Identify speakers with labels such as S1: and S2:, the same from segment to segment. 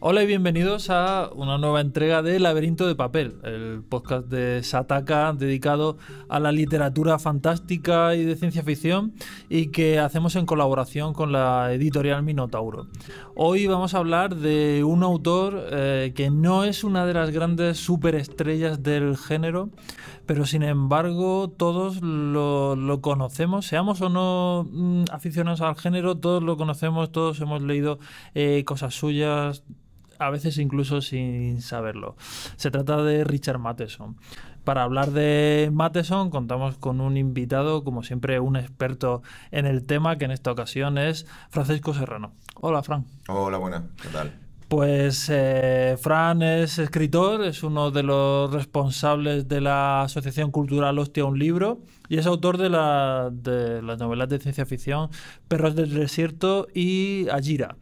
S1: Hola y bienvenidos a una nueva entrega de Laberinto de Papel, el podcast de Sataka dedicado a la literatura fantástica y de ciencia ficción y que hacemos en colaboración con la editorial Minotauro. Hoy vamos a hablar de un autor eh, que no es una de las grandes superestrellas del género, pero sin embargo todos lo, conocemos, seamos o no mm, aficionados al género, todos lo conocemos, todos hemos leído eh, cosas suyas a veces incluso sin saberlo. Se trata de Richard Matheson. Para hablar de Matheson contamos con un invitado, como siempre, un experto en el tema, que en esta ocasión es Francisco Serrano. Hola, Fran.
S2: Hola, buenas. ¿Qué tal?
S1: Pues eh, Fran es escritor, es uno de los responsables de la Asociación Cultural Hostia Un Libro y es autor de, de las novelas de ciencia ficción Perros del Desierto y Ajira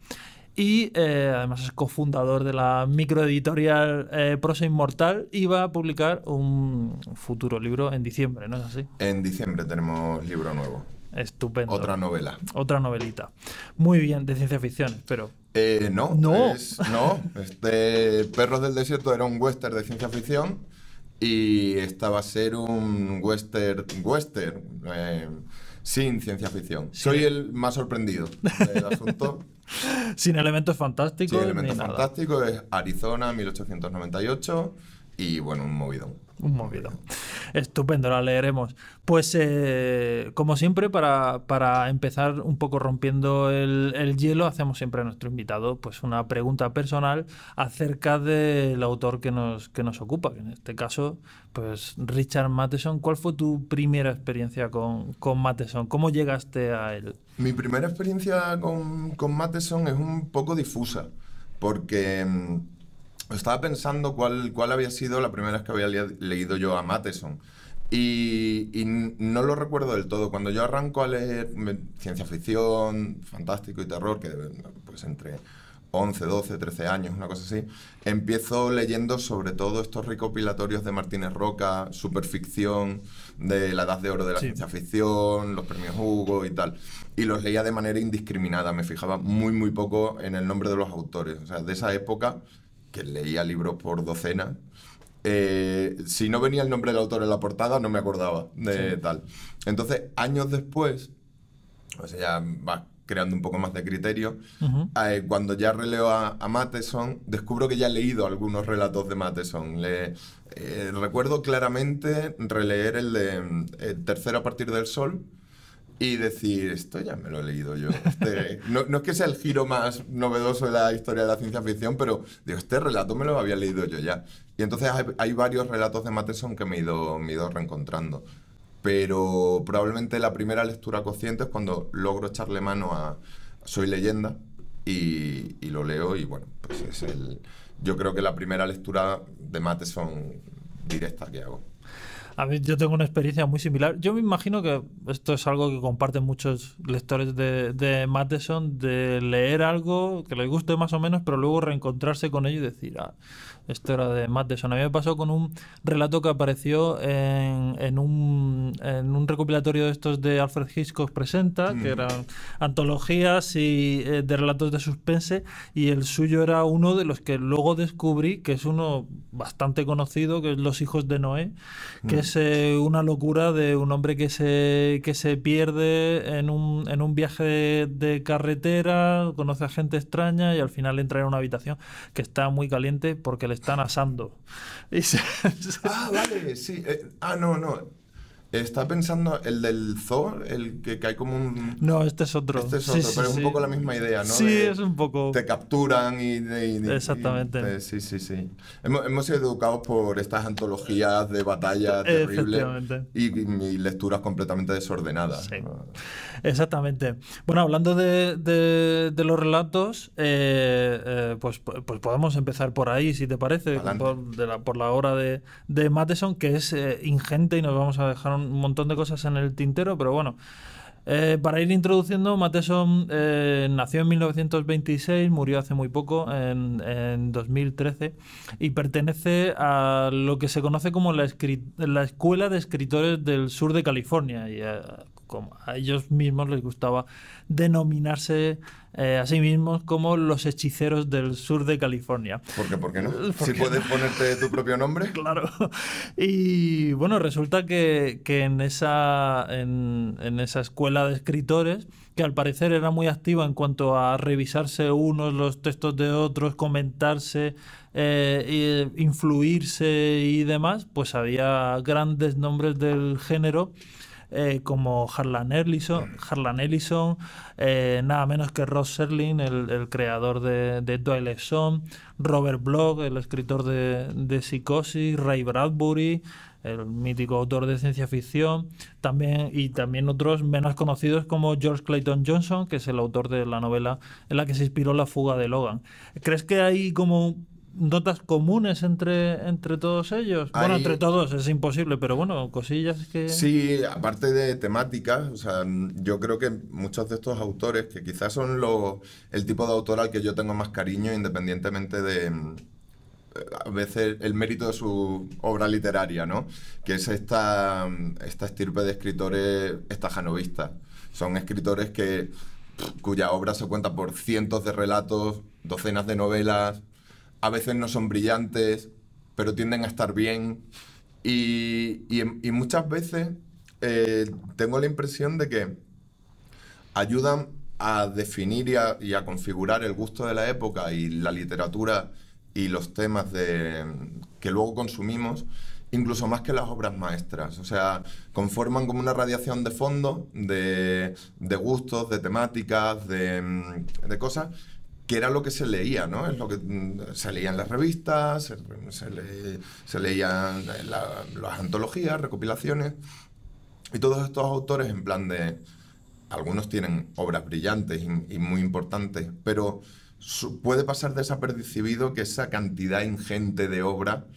S1: y eh, además es cofundador de la microeditorial eh, Prosa Inmortal y va a publicar un futuro libro en diciembre, ¿no es así? En diciembre
S2: tenemos libro nuevo.
S1: Estupendo. Otra novela. Otra novelita. Muy bien, de ciencia ficción, pero
S2: eh, no, no. no. Este Perros del Desierto era un western de ciencia ficción y esta va a ser un western, western sin ciencia ficción. Soy el más sorprendido del asunto.
S1: sin elementos fantásticos. El elementos
S2: fantásticos, es Arizona 1898. Y bueno, un movidón. Un movidón.
S1: Estupendo, la leeremos. Pues eh, como siempre, para, empezar un poco rompiendo el, hielo, hacemos siempre a nuestro invitado pues una pregunta personal acerca del autor que nos, que nos ocupa, que en este caso, pues Richard Matheson. ¿Cuál fue tu primera experiencia con, con Matheson? ¿Cómo llegaste a él?
S2: Mi primera experiencia con, con Matheson es un poco difusa, porque mm, estaba pensando cuál, cuál había sido la primera vez que había leído yo a Matheson. Y, no lo recuerdo del todo. Cuando yo arranco a leer ciencia ficción, fantástico y terror, que pues entre 11, 12, 13 años, una cosa así, empiezo leyendo sobre todo estos recopilatorios de Martínez Roca, superficción, de la edad de oro de la ciencia ficción, los premios Hugo y tal. Y los leía de manera indiscriminada, me fijaba muy, muy poco en el nombre de los autores. O sea, de esa época que leía libros por docena, eh, si no venía el nombre del autor en la portada, no me acordaba de tal. Entonces, años después, o sea, ya va creando un poco más de criterio, eh, cuando ya releo a, a, descubro que ya he leído algunos relatos de Matheson. Eh, recuerdo claramente releer el de Tercero a partir del sol, y decir, esto ya me lo he leído yo. Este, no, no, es que sea el giro más novedoso de la historia de la ciencia ficción, pero digo, este relato me lo había leído yo ya. Y entonces hay, varios relatos de Matheson que me he, ido, ido reencontrando. Pero probablemente la primera lectura consciente es cuando logro echarle mano a Soy leyenda y, lo leo y bueno, pues es el... Yo creo que la primera lectura de Matheson directa que hago.
S1: A mí yo tengo una experiencia muy similar. Yo me imagino que esto es algo que comparten muchos lectores de, de de leer algo que les guste más o menos, pero luego reencontrarse con ello y decir, ah, esto era de Matt A mí me pasó con un relato que apareció en, en, un, en un, recopilatorio de estos de Alfred Hitchcock Presenta, que mm. eran antologías y, eh, de relatos de suspense, y el suyo era uno de los que luego descubrí, que es uno bastante conocido, que es Los hijos de Noé, que mm. es eh, una locura de un hombre que se, que se pierde en un, en un viaje de, de carretera, conoce a gente extraña y al final entra en una habitación que está muy caliente porque le están asando. ah, vale, sí. Eh, ah, no, no.
S2: ¿Está pensando el del zoo? El que, hay como un.
S1: No, este es otro. Este es otro, pero es un poco la misma idea, ¿no? Sí, es un
S2: poco. Te capturan y. Exactamente. sí, sí, sí. Hemos, sido educados por estas antologías de batallas terribles. Y, lecturas completamente desordenadas.
S1: Exactamente. Bueno, hablando de, de, los relatos, eh, eh, pues, pues podemos empezar por ahí, si te parece, por, la, por, hora de, de que es eh, ingente y nos vamos a dejar un un montón de cosas en el tintero, pero bueno. Eh, para ir introduciendo, Mateson eh, nació en 1926, murió hace muy poco, en, 2013, y pertenece a lo que se conoce como la, la Escuela de Escritores del Sur de California. Y, eh, a ellos mismos les gustaba denominarse eh, a sí mismos como los hechiceros del sur de California. ¿Por qué, por qué no? Eh, si puedes
S2: ponerte tu propio nombre. Claro.
S1: Y bueno, resulta que, en, esa, en, esa escuela de escritores que al parecer era muy activa en cuanto a revisarse unos los textos de otros, comentarse, eh, influirse y demás, pues había grandes nombres del género eh, como Harlan Ellison, mm. Harlan Ellison eh, nada menos que Ross Serling, el, creador de, de Twilight Robert Bloch, el escritor de, de Psicosis, Ray Bradbury, el mítico autor de ciencia ficción, también, y también otros menos conocidos como George Clayton Johnson, que es el autor de la novela en la que se inspiró La fuga de Logan. ¿Crees que hay como notas comunes entre, entre todos ellos? bueno, entre todos es imposible, pero bueno, cosillas que...
S2: Sí, aparte de temáticas, o sea, yo creo que muchos de estos autores, que quizás son los, el tipo de autor al que yo tengo más cariño, independientemente de eh, a veces el mérito de su obra literaria, ¿no? Que es esta, esta estirpe de escritores estajanovistas. Son escritores que cuya obra se cuenta por cientos de relatos, docenas de novelas, a veces no son brillantes, pero tienden a estar bien. Y, muchas veces eh, tengo la impresión de que ayudan a definir y a, configurar el gusto de la época y la literatura y los temas que luego consumimos, incluso más que las obras maestras. O sea, conforman como una radiación de fondo, de, gustos, de temáticas, de, de cosas que era lo que se leía, ¿no? Es lo que mm, se leían las revistas, se, leían eh, las antologías, recopilaciones, y todos estos autores en plan de... Algunos tienen obras brillantes y, muy importantes, pero puede pasar desapercibido que esa cantidad ingente de obra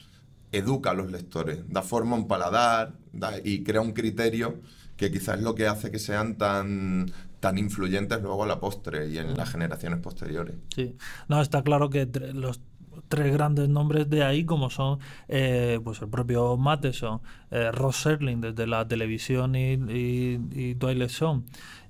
S2: educa a los lectores, da forma a un paladar y crea un criterio que quizás es lo que hace que sean tan tan influyentes luego a la postre y en las generaciones posteriores.
S1: Sí, no, está claro que los tres grandes nombres de ahí, como son eh, pues el propio Matheson... Eh, Ross Serling desde la televisión y, y, y Twilight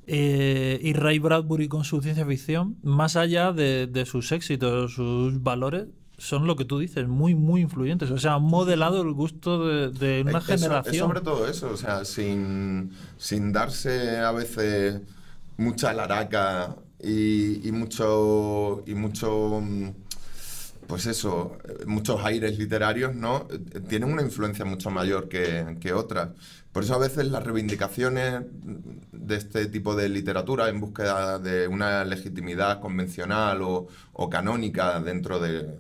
S1: eh, y Ray Bradbury con su ciencia ficción, más allá de, sus éxitos, sus valores, son lo que tú dices, muy, muy influyentes. O sea, han modelado el gusto de, una generación. Es sobre
S2: todo eso, o sea, sin, sin darse a veces mucha laraca y, mucho. Y mucho mm, pues eso, muchos aires literarios, ¿no? Tienen una influencia mucho mayor que, otras. Por eso a veces las reivindicaciones de este tipo de literatura en búsqueda de una legitimidad convencional o, canónica dentro de,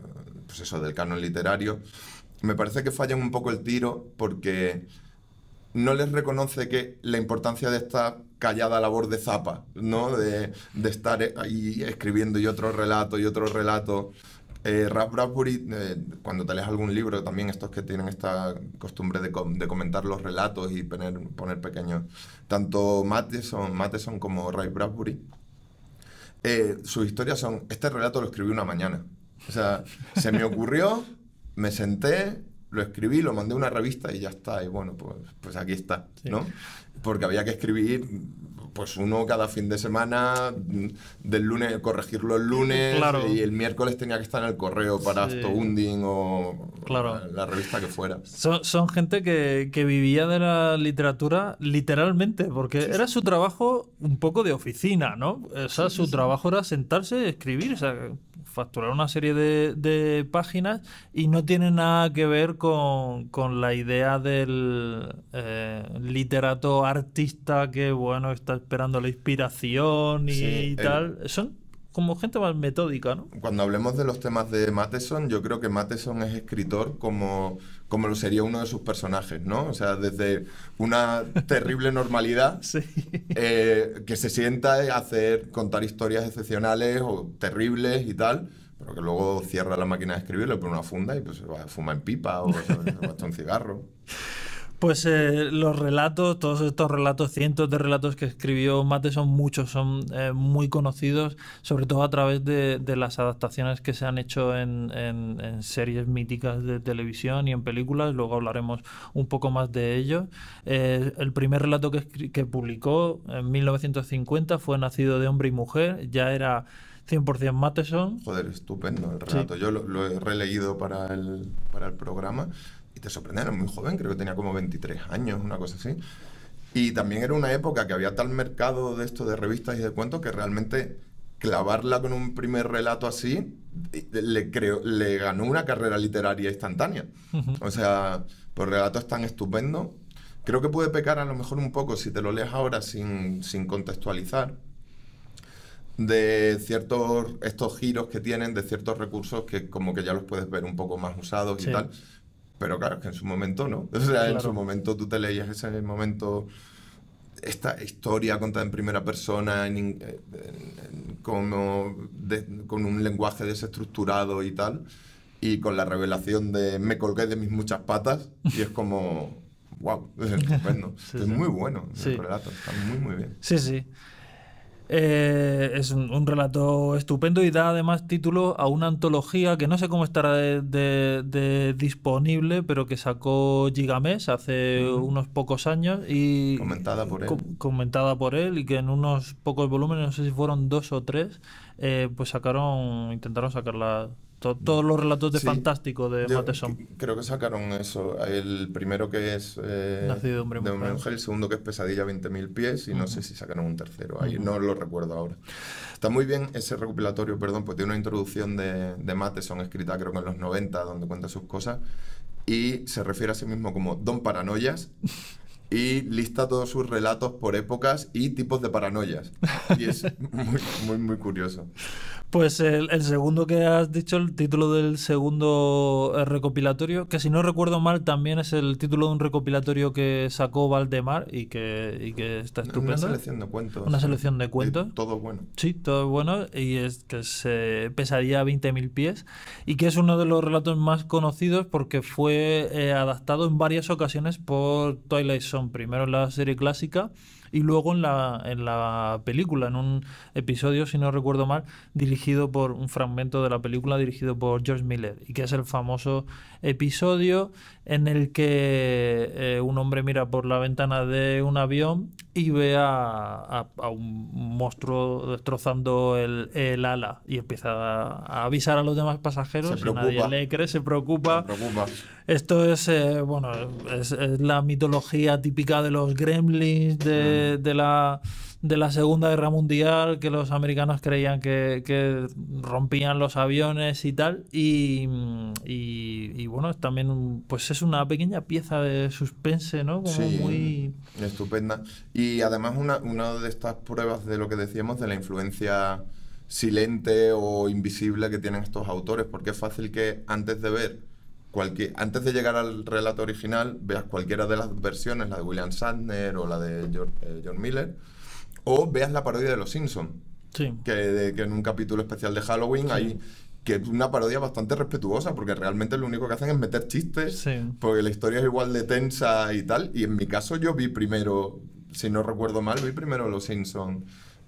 S2: pues eso, del canon literario, me parece que fallan un poco el tiro porque no les reconoce que la importancia de esta callada labor de zapa, ¿no? De, estar ahí escribiendo y otro relato y otro relato. Eh, Ralph Bradbury, eh, cuando te lees algún libro, también estos que tienen esta costumbre de, comentar los relatos y poner, poner pequeños, tanto Matteson, como Ray Bradbury, eh, sus historias son, este relato lo escribí una mañana. O sea, se me ocurrió, me senté, lo escribí, lo mandé a una revista y ya está. Y bueno, pues, pues aquí está, ¿no? Porque había que escribir pues uno cada fin de semana, mm, del lunes, corregirlo el lunes, y el miércoles tenía que estar en el correo para sí. o la, revista que fuera.
S1: Son, gente que, vivía de la literatura literalmente, porque era su trabajo un poco de oficina, ¿no? O sea, su trabajo era sentarse, escribir, o sea, facturar una serie de, páginas y no tiene nada que ver con, la idea del eh, literato artista que, bueno, está esperando la inspiración y, tal. Son como gente más metódica, ¿no?
S2: Cuando hablemos de los temas de Matheson, yo creo que Matheson es escritor como, como lo sería uno de sus personajes, ¿no? O sea, desde una terrible normalidad eh, que se sienta a hacer, contar historias excepcionales o terribles y tal, pero que luego cierra la máquina de escribir, le pone una funda y pues fuma en pipa o, o un cigarro.
S1: Pues eh, los relatos, todos estos relatos, cientos de relatos que escribió Mate son muchos, son eh, muy conocidos, sobre todo a través de, las adaptaciones que se han hecho en, series míticas de televisión y en películas, luego hablaremos un poco más de ello. Eh, el primer relato que, publicó en 1950 fue Nacido de hombre y mujer, ya era... 100% Mateson.
S2: Joder, estupendo el relato. Yo lo, he releído para para el programa y te sorprendieron muy joven, creo que tenía como 23 años, una cosa así. Y también era una época que había tal mercado de esto de revistas y de cuentos que realmente clavarla con un primer relato así eh, le, le ganó una carrera literaria instantánea. O sea, por pues relatos tan estupendos. Creo que puede pecar a lo mejor un poco, si te lo lees ahora sin, sin contextualizar, de ciertos estos giros que tienen, de ciertos recursos que como que ya los puedes ver un poco más usados y tal. Pero claro, es que en su momento no. O sea, en su momento tú te leías ese momento, esta historia contada en primera persona, eh, como con un lenguaje desestructurado y tal, y con la revelación de me colgué de mis muchas patas, y es como, wow, es estupendo. es muy bueno el relato, está muy, muy bien.
S1: Sí, sí. Eh, es un, relato estupendo y da además título a una antología que no sé cómo estará de, disponible, pero que sacó Gigamesh hace unos pocos años y comentada por él. comentada por él y que en unos pocos volúmenes, no sé si fueron dos o tres, eh, pues sacaron, intentaron sacarla todos los relatos de fantástico de Matheson.
S2: Creo que sacaron eso. El primero que es eh, Nacido de hombre, hombre mujer, el segundo que es Pesadilla 20.000 pies y no sé si sacaron un tercero. Ahí no lo recuerdo ahora. Está muy bien ese recopilatorio, perdón, pues tiene una introducción de, de Matheson escrita creo que en los 90, donde cuenta sus cosas y se refiere a sí mismo como Don Paranoias y lista todos sus relatos por épocas y tipos de paranoias. Y es muy, muy, curioso.
S1: Pues el, segundo que has dicho, el título del segundo eh, recopilatorio, que si no recuerdo mal también es el título de un recopilatorio que sacó Valdemar y que, y que está estupendo. Una selección de cuentos. todo bueno. Sí, todo bueno y es que se pesaría 20.000 pies y que es uno de los relatos más conocidos porque fue eh, adaptado en varias ocasiones por Twilight Zone primero la serie clásica y luego en la, en la película, en un episodio, si no recuerdo mal, dirigido por un fragmento de la película dirigido por George Miller, y que es el famoso episodio en el que eh, un hombre mira por la ventana de un avión y ve a, un monstruo destrozando el, ala y empieza a, avisar a los demás pasajeros, nadie le cree, se preocupa. Esto es, eh, bueno, es, la mitología típica de los gremlins, de de, la, Segunda Guerra Mundial, que los americanos creían que, rompían los aviones y tal. Y, y, bueno, también pues es una pequeña pieza de suspense, ¿no? muy...
S2: estupenda. Y además una, una de estas pruebas de lo que decíamos de la influencia silente o invisible que tienen estos autores, porque es fácil que antes de ver antes de llegar al relato original, veas cualquiera de las versiones, la de William Sandner o la de eh, John Miller, o veas la parodia de Los Simpsons. Que, en un capítulo especial de Halloween hay que es una parodia bastante respetuosa, porque realmente lo único que hacen es meter chistes, porque la historia es igual de tensa y tal. Y en mi caso yo vi primero, si no recuerdo mal, vi primero Los Simpsons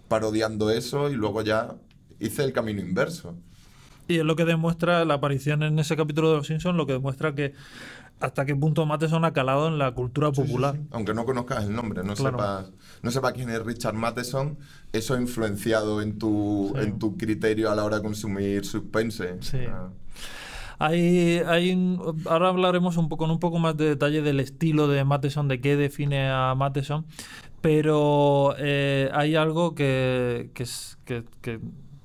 S2: parodiando eso y luego ya hice el camino inverso.
S1: Y es lo que demuestra la aparición en ese capítulo de Los Simpsons, lo que demuestra que hasta qué punto Matheson ha calado en la cultura popular.
S2: Aunque no conozcas el nombre, no, sepas, no quién es Richard Matheson, eso ha influenciado en tu, en tu criterio a la hora de consumir suspense. Sí.
S1: Ah. Hay, hay, ahora hablaremos un poco, con un poco más de detalle del estilo de Matheson, de qué define a Matheson, pero eh, hay algo que, que, que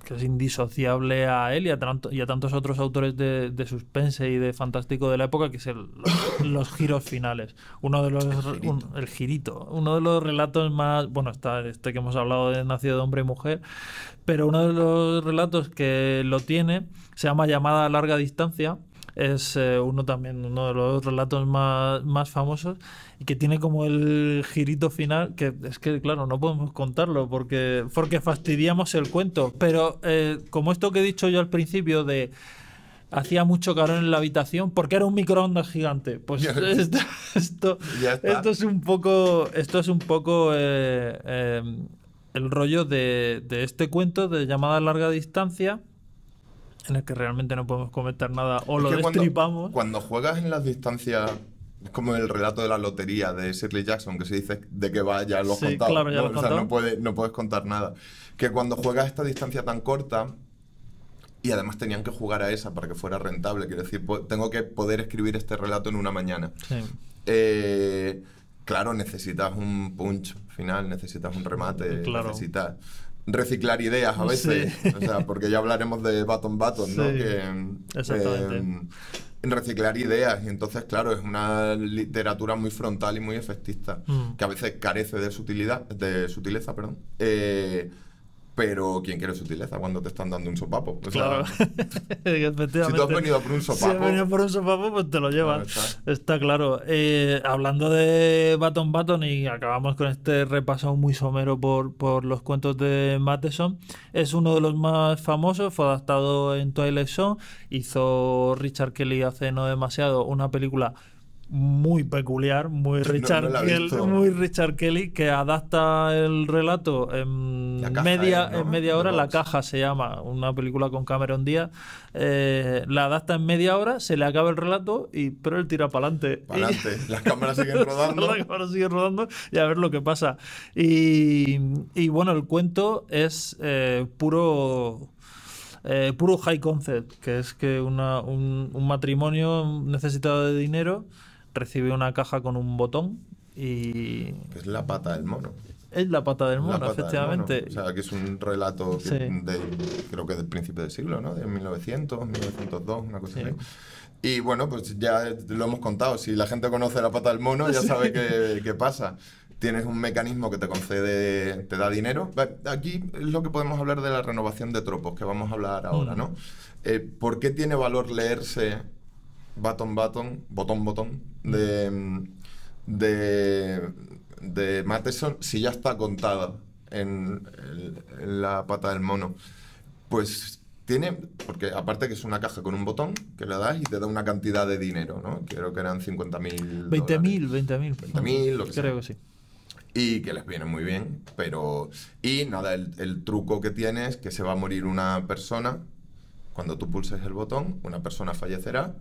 S1: que es indisociable a él y a, tantos otros autores de, suspense y de fantástico de la época, que es los, giros finales. Uno de los. El girito. Uno de los relatos más. Bueno, está este que hemos hablado de Nacido de Hombre y Mujer, pero uno de los relatos que lo tiene se llama Llamada a Larga Distancia es eh, uno también, uno de los relatos más, más famosos y que tiene como el girito final, que es que, claro, no podemos contarlo porque, porque fastidiamos el cuento, pero eh, como esto que he dicho yo al principio de hacía mucho calor en la habitación porque era un microondas gigante. Pues esto, esto, esto es un poco, esto es un poco eh, el rollo de, de, este cuento de llamada a larga distancia, en el que realmente no podemos comentar nada o lo destripamos.
S2: Cuando, juegas en las distancias, es como el relato de la lotería de Shirley Jackson, que se dice de que vaya, ya lo has contado. no, no, puedes contar nada. Que cuando juegas esta distancia tan corta, y además tenían que jugar a esa para que fuera rentable, quiero decir, tengo que poder escribir este relato en una mañana. Sí. Eh, claro, necesitas un punch final, necesitas un remate, necesitas reciclar ideas a veces. O sea, porque ya hablaremos de button-button, ¿no? Eh, reciclar ideas. Y entonces, claro, es una literatura muy frontal y muy efectista, mm. que a veces carece de, sutilidad, de sutileza. Perdón. Eh, pero ¿quién quiere sutileza cuando te están dando un sopapo? claro. si
S1: tú has venido por un sopapo. Si has venido por un sopapo, pues te lo llevas. está. claro. Eh, hablando de Baton Baton, y acabamos con este repaso muy somero por, por los cuentos de Matheson, es uno de los más famosos, fue adaptado en Twilight Zone, hizo Richard Kelly hace no demasiado una película muy peculiar, muy Richard, Kelly, muy Richard Kelly, que adapta el relato en media, en media hora, La Caja se llama, una película con Cameron Díaz, eh, la adapta en media hora, se le acaba el relato, y pero él tira para adelante. Para adelante, las cámaras siguen rodando. y a ver lo que pasa. Y, bueno, el cuento es eh, puro eh, puro high concept, que es que un, un matrimonio necesitado de dinero recibe una caja con un botón y... Es la pata del mono. Es la pata del mono, efectivamente. O
S2: sea, que es un relato de, creo que del principio del siglo, ¿no? De 1900, 1902, una cosa así. Y bueno, pues ya lo hemos contado. Si la gente conoce la pata del mono, ya sabe qué, qué pasa tienes un mecanismo que te concede, te da dinero. Aquí es lo que podemos hablar de la renovación de tropos, que vamos a hablar ahora, mm. ¿no? Eh, ¿Por qué tiene valor leerse Button button, Botón Botón, de, mm, de, de Matheson, si ya está contada en, la pata del mono. Pues tiene, porque aparte que es una caja con un botón que le das y te da una cantidad de dinero, ¿no? Creo que eran 50.000. 20.000, 20.000. mil lo que Creo que sí. Y que les viene muy bien, pero. Y nada, el, el, truco que tiene es que se va a morir una persona. Cuando tú pulses el botón, una persona fallecerá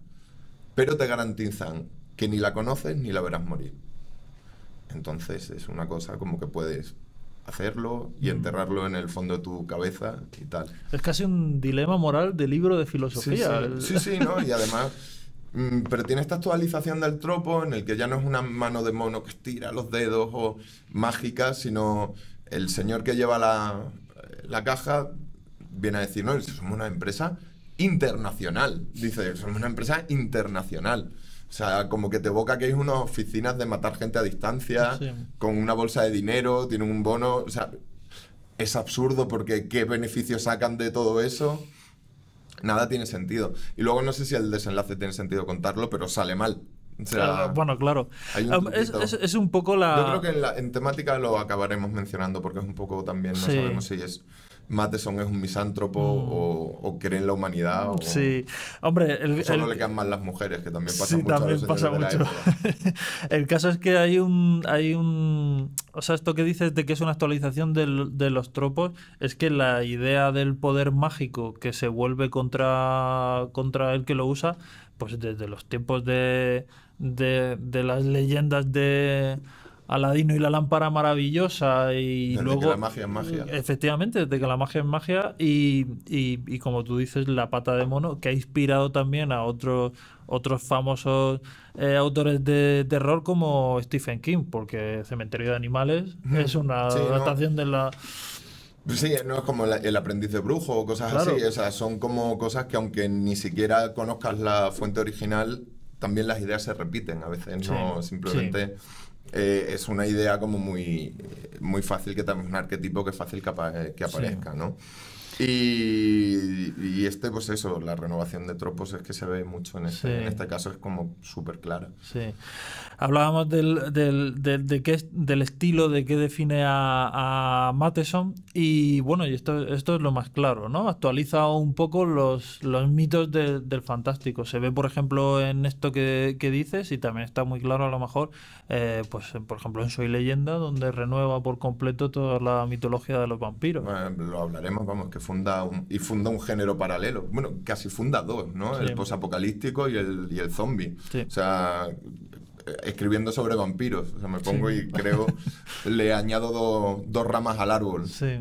S2: pero te garantizan que ni la conoces ni la verás morir. Entonces es una cosa como que puedes hacerlo y mm. enterrarlo en el fondo de tu cabeza y tal.
S1: Es casi un dilema moral de libro de filosofía. Sí, sí, ¿no?
S2: Y además, mm, pero tiene esta actualización del tropo en el que ya no es una mano de mono que estira los dedos o mágica, sino el señor que lleva la, la caja viene a decir, no, somos una empresa internacional. Dice, somos una empresa internacional. O sea, como que te evoca que hay unas oficinas de matar gente a distancia, con una bolsa de dinero, tienen un bono. O sea, es absurdo porque ¿qué beneficios sacan de todo eso? Nada tiene sentido. Y luego no sé si el desenlace tiene sentido contarlo, pero sale mal. O sea, eh,
S1: bueno, claro. es, un poco la... Yo creo
S2: que en, temática lo acabaremos mencionando porque es un poco también, no sabemos si es Matheson es un misántropo mm. o, o, cree en la humanidad. O, sí, hombre. El, solo el, le quedan mal las mujeres, que también pasa mucho sí, También pasa mucho.
S1: el caso es que hay un, hay un. O sea, esto que dices de que es una actualización de los tropos es que la idea del poder mágico que se vuelve contra, contra el que lo usa, pues desde los tiempos de, de las leyendas de Aladino y la lámpara maravillosa y luego... Que la magia es magia. Efectivamente, desde que la magia es magia y, como tú dices, la pata de mono, que ha inspirado también a otros, otros famosos eh, autores de terror como Stephen King, porque Cementerio de Animales es una adaptación de la... Sí,
S2: no es como el aprendiz de brujo o cosas así, o son como cosas que aunque ni siquiera conozcas la fuente original, también las ideas se repiten a veces, no simplemente... Eh, es una idea como muy, eh, muy fácil que también un arquetipo que es fácil que, eh, que aparezca, ¿no? Y, este, pues eso, la renovación de tropos es que se ve mucho en, este, en este caso, es como súper clara.
S1: Sí. Hablábamos del, del, del estilo, de qué define a, a Matteson, y bueno, y esto, esto es lo más claro, ¿no? Actualiza un poco los, los mitos del fantástico. Se ve, por ejemplo, en esto que, dices, y también está muy claro a lo mejor, eh, pues por ejemplo en Soy Leyenda, donde renueva por completo toda la mitología de los vampiros.
S2: lo hablaremos, vamos, que funda un, y funda un género paralelo. Bueno, casi funda dos, ¿no? El posapocalíptico y el, y zombie. O sea, escribiendo sobre vampiros. O sea, me pongo y creo, le añado dos ramas al árbol. Sí.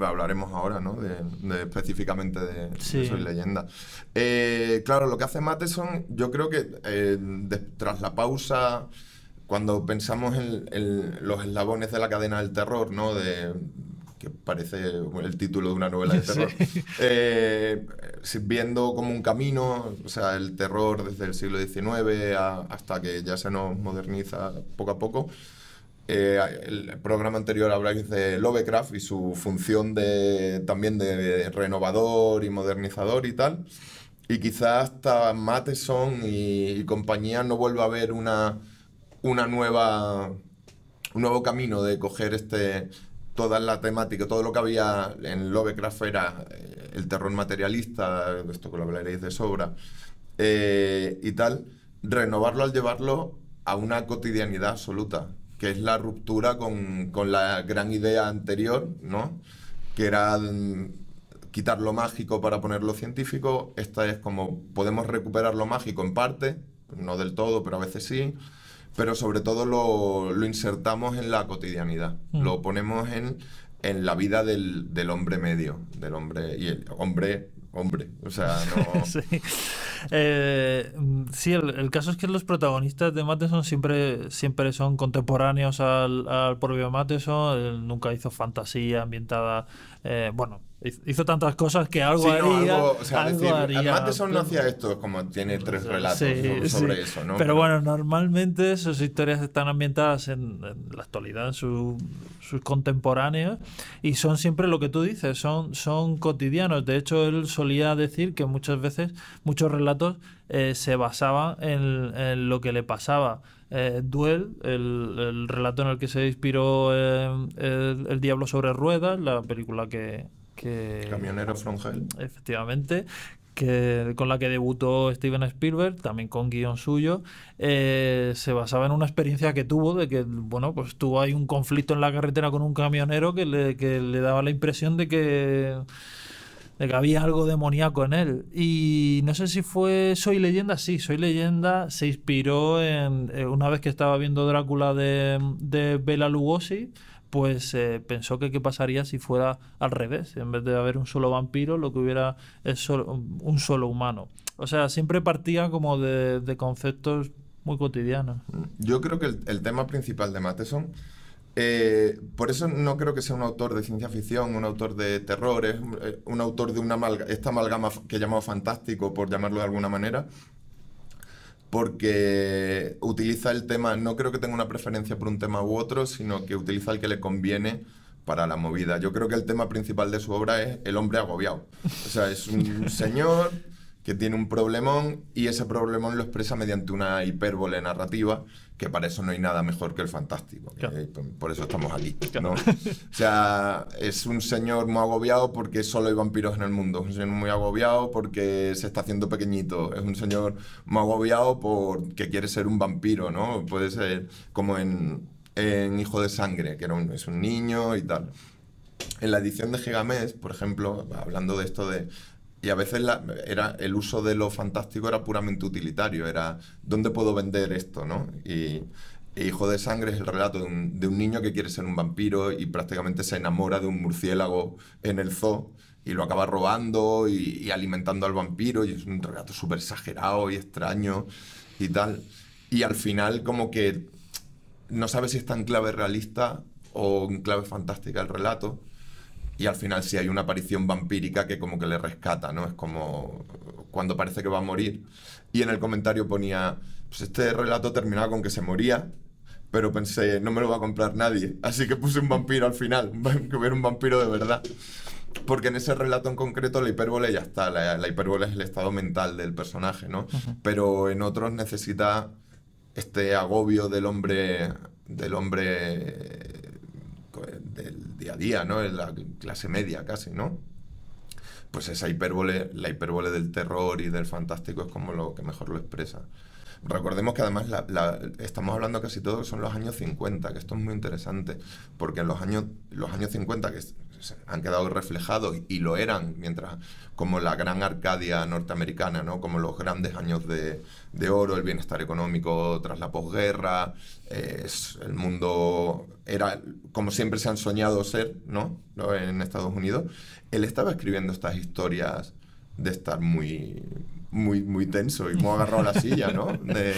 S2: hablaremos ahora, ¿no? De, específicamente de, sí. Leyenda. Eh, claro, lo que hace Matheson, yo creo que eh, tras la pausa, cuando pensamos en, en, los eslabones de la cadena del terror, ¿no? De que parece el título de una novela de terror, eh, viendo como un camino, o sea, el terror desde el siglo XIX hasta que ya se nos moderniza poco a poco. Eh, el programa anterior habláis de Lovecraft y su función de, también de renovador y modernizador y tal. Y quizás hasta Mateson y, compañía no vuelva a haber una, una nueva, un nuevo camino de coger este, toda la temática, todo lo que había en Lovecraft era eh, el terror materialista, de esto que lo hablaréis de sobra, eh, y tal, renovarlo al llevarlo a una cotidianidad absoluta, que es la ruptura con, la gran idea anterior, ¿no? Que era mm, quitar lo mágico para ponerlo científico. Esta es como podemos recuperar lo mágico en parte, no del todo, pero a veces sí pero sobre todo lo, insertamos en la cotidianidad, mm. lo ponemos en, en la vida del, del,
S1: hombre medio, del hombre, y el hombre, hombre, o sea, no... sí, eh, sí el, caso es que los protagonistas de Matheson siempre, siempre son contemporáneos al, al propio Matheson, él nunca hizo fantasía ambientada, eh, bueno, Hizo tantas cosas que algo haría. algo, no hacía
S2: esto, como tiene tres relatos sobre eso, Pero,
S1: bueno, normalmente sus historias están ambientadas en, la actualidad, en sus contemporáneas, y son siempre lo que tú dices, son, son cotidianos. De hecho, él solía decir que muchas veces, muchos relatos eh, se basaban en, lo que le pasaba. Eh, Duel, el, relato en el que se inspiró eh, el Diablo sobre Ruedas, la película que Camionero from Efectivamente, que, con la que debutó Steven Spielberg, también con guión suyo, eh, se basaba en una experiencia que tuvo de que, bueno, pues tuvo ahí un conflicto en la carretera con un camionero que le, daba la impresión de que, de que había algo demoníaco en él. Y no sé si fue Soy Leyenda, sí, Soy Leyenda se inspiró en, eh, una vez que estaba viendo Drácula de, de Bela Lugosi pues eh, pensó que qué pasaría si fuera al revés, en vez de haber un solo vampiro, lo que hubiera es un solo humano. O sea, siempre partía como de, conceptos muy cotidianos.
S2: Yo creo que el, tema principal de Matheson, eh, por eso no creo que sea un autor de ciencia ficción, un autor de terror, es eh, un autor de una esta amalgama que llamado fantástico, por llamarlo de alguna manera, porque utiliza el tema, no creo que tenga una preferencia por un tema u otro, sino que utiliza el que le conviene para la movida. Yo creo que el tema principal de su obra es el hombre agobiado. O sea, es un señor que tiene un problemón y ese problemón lo expresa mediante una hipérbole narrativa, que para eso no hay nada mejor que el fantástico. por eso estamos aquí. O sea, es un señor muy agobiado porque solo hay vampiros en el mundo. Es un señor muy agobiado porque se está haciendo pequeñito. Es un señor muy agobiado porque quiere ser un vampiro, ¿no? Puede ser como en, Hijo de Sangre, que es un niño y tal. En la edición de Gigamés, por ejemplo, hablando de esto de y a veces era, el uso de lo fantástico era puramente utilitario, era ¿dónde puedo vender esto? ¿no? Y, Hijo de Sangre es el relato de un, niño que quiere ser un vampiro y prácticamente se enamora de un murciélago en el zoo y lo acaba robando y, alimentando al vampiro y es un relato súper exagerado y extraño y tal. Y al final como que no sabe si está en clave realista o en clave fantástica el relato y al final sí hay una aparición vampírica que como que le rescata, ¿no? Es como cuando parece que va a morir. Y en el comentario ponía, pues este relato terminaba con que se moría, pero pensé, no me lo va a comprar nadie. Así que puse un vampiro al final, que hubiera un vampiro de verdad. Porque en ese relato en concreto la hipérbole ya está, la, la hipérbole es el estado mental del personaje, ¿no? Pero en otros necesita este agobio del hombre, del hombre eh, del día a día, ¿no? En la clase media casi, ¿no? Pues esa hipérbole, la hipérbole del terror y del fantástico es como lo que mejor lo expresa. Recordemos que además la, estamos hablando casi todo son los años 50, que esto es muy interesante, porque en los años, los años 50, que es, han quedado reflejados y lo eran mientras como la gran Arcadia norteamericana, ¿no? como los grandes años de, oro, el bienestar económico tras la posguerra, eh, el mundo era como siempre se han soñado ser ¿no? en Estados Unidos, él estaba escribiendo estas historias de estar muy, muy, muy tenso y muy agarrado la silla, ¿no? De,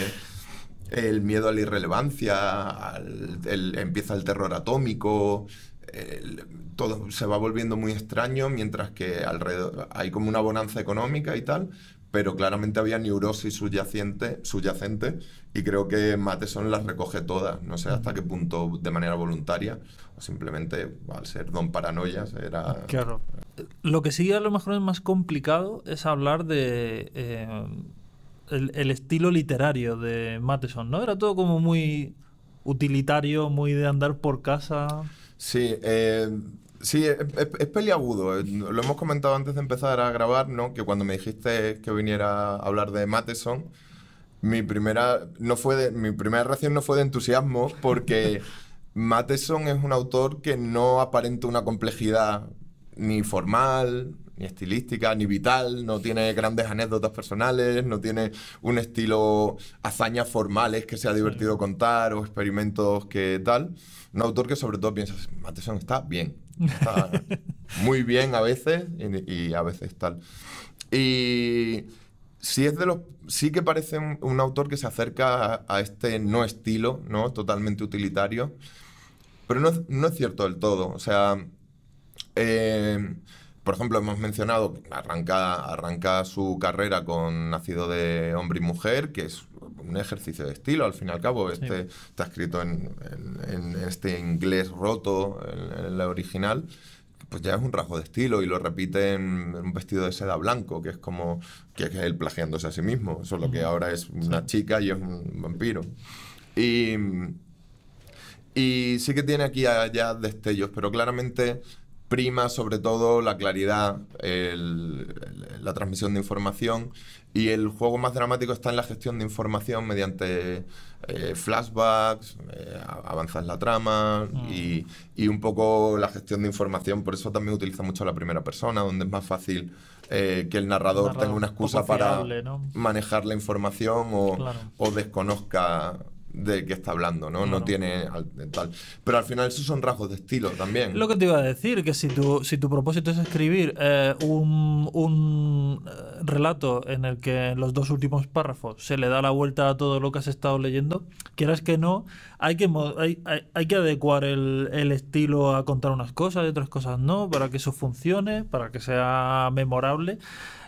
S2: el miedo a la irrelevancia, el, empieza el terror atómico, todo se va volviendo muy extraño, mientras que alrededor hay como una bonanza económica y tal, pero claramente había neurosis subyacente, subyacente y creo que Mateson las recoge todas. No sé hasta qué punto de manera voluntaria o simplemente al ser don Paranoia era... Claro.
S1: Lo que sí a lo mejor es más complicado es hablar de... Eh, el, estilo literario de Mateson, ¿no? Era todo como muy utilitario, muy de andar por casa.
S2: Sí, eh, sí, es, es, peliagudo. Eh, lo hemos comentado antes de empezar a grabar, ¿no? Que cuando me dijiste que viniera a hablar de Mateson, mi primera, no fue de, mi primera reacción no fue de entusiasmo, porque Mateson es un autor que no aparenta una complejidad ni formal, ni estilística, ni vital, no tiene grandes anécdotas personales, no tiene un estilo hazañas formales que sea divertido contar o experimentos que tal. Un autor que sobre todo piensas, Matheson está bien. Está muy bien a veces y, a veces tal. Y sí, es de los, sí que parece un, autor que se acerca a, este no estilo, ¿no? Totalmente utilitario. Pero no es, cierto del todo. O sea, eh, por ejemplo, hemos mencionado, arranca, arranca su carrera con Nacido de Hombre y Mujer, que es un ejercicio de estilo, al fin y al cabo. Este, Está escrito en, este inglés roto, en, la original pues ya es un rasgo de estilo y lo repite en, un vestido de seda blanco, que es como que es él plagiándose a sí mismo, solo que ahora es una chica y es un vampiro. Y, y sí que tiene aquí allá destellos, pero claramente prima sobre todo la claridad, la transmisión de información y el juego más dramático está en la gestión de información mediante eh, flashbacks, eh, avanzas la trama mm. y, un poco la gestión de información. Por eso también utiliza mucho la primera persona, donde es más fácil eh, que el narrador, tenga una excusa para manejar la información o, o desconozca de qué está hablando, ¿no? No, tiene tal. Pero al final esos son rasgos de estilo también. Lo
S1: que te iba a decir, que si tu, si tu propósito es escribir eh, un, eh, relato en el que en los dos últimos párrafos se le da la vuelta a todo lo que has estado leyendo, quieras que no, hay que, que adecuar el, el, estilo a contar unas cosas y otras cosas no, para que eso funcione, para que sea memorable.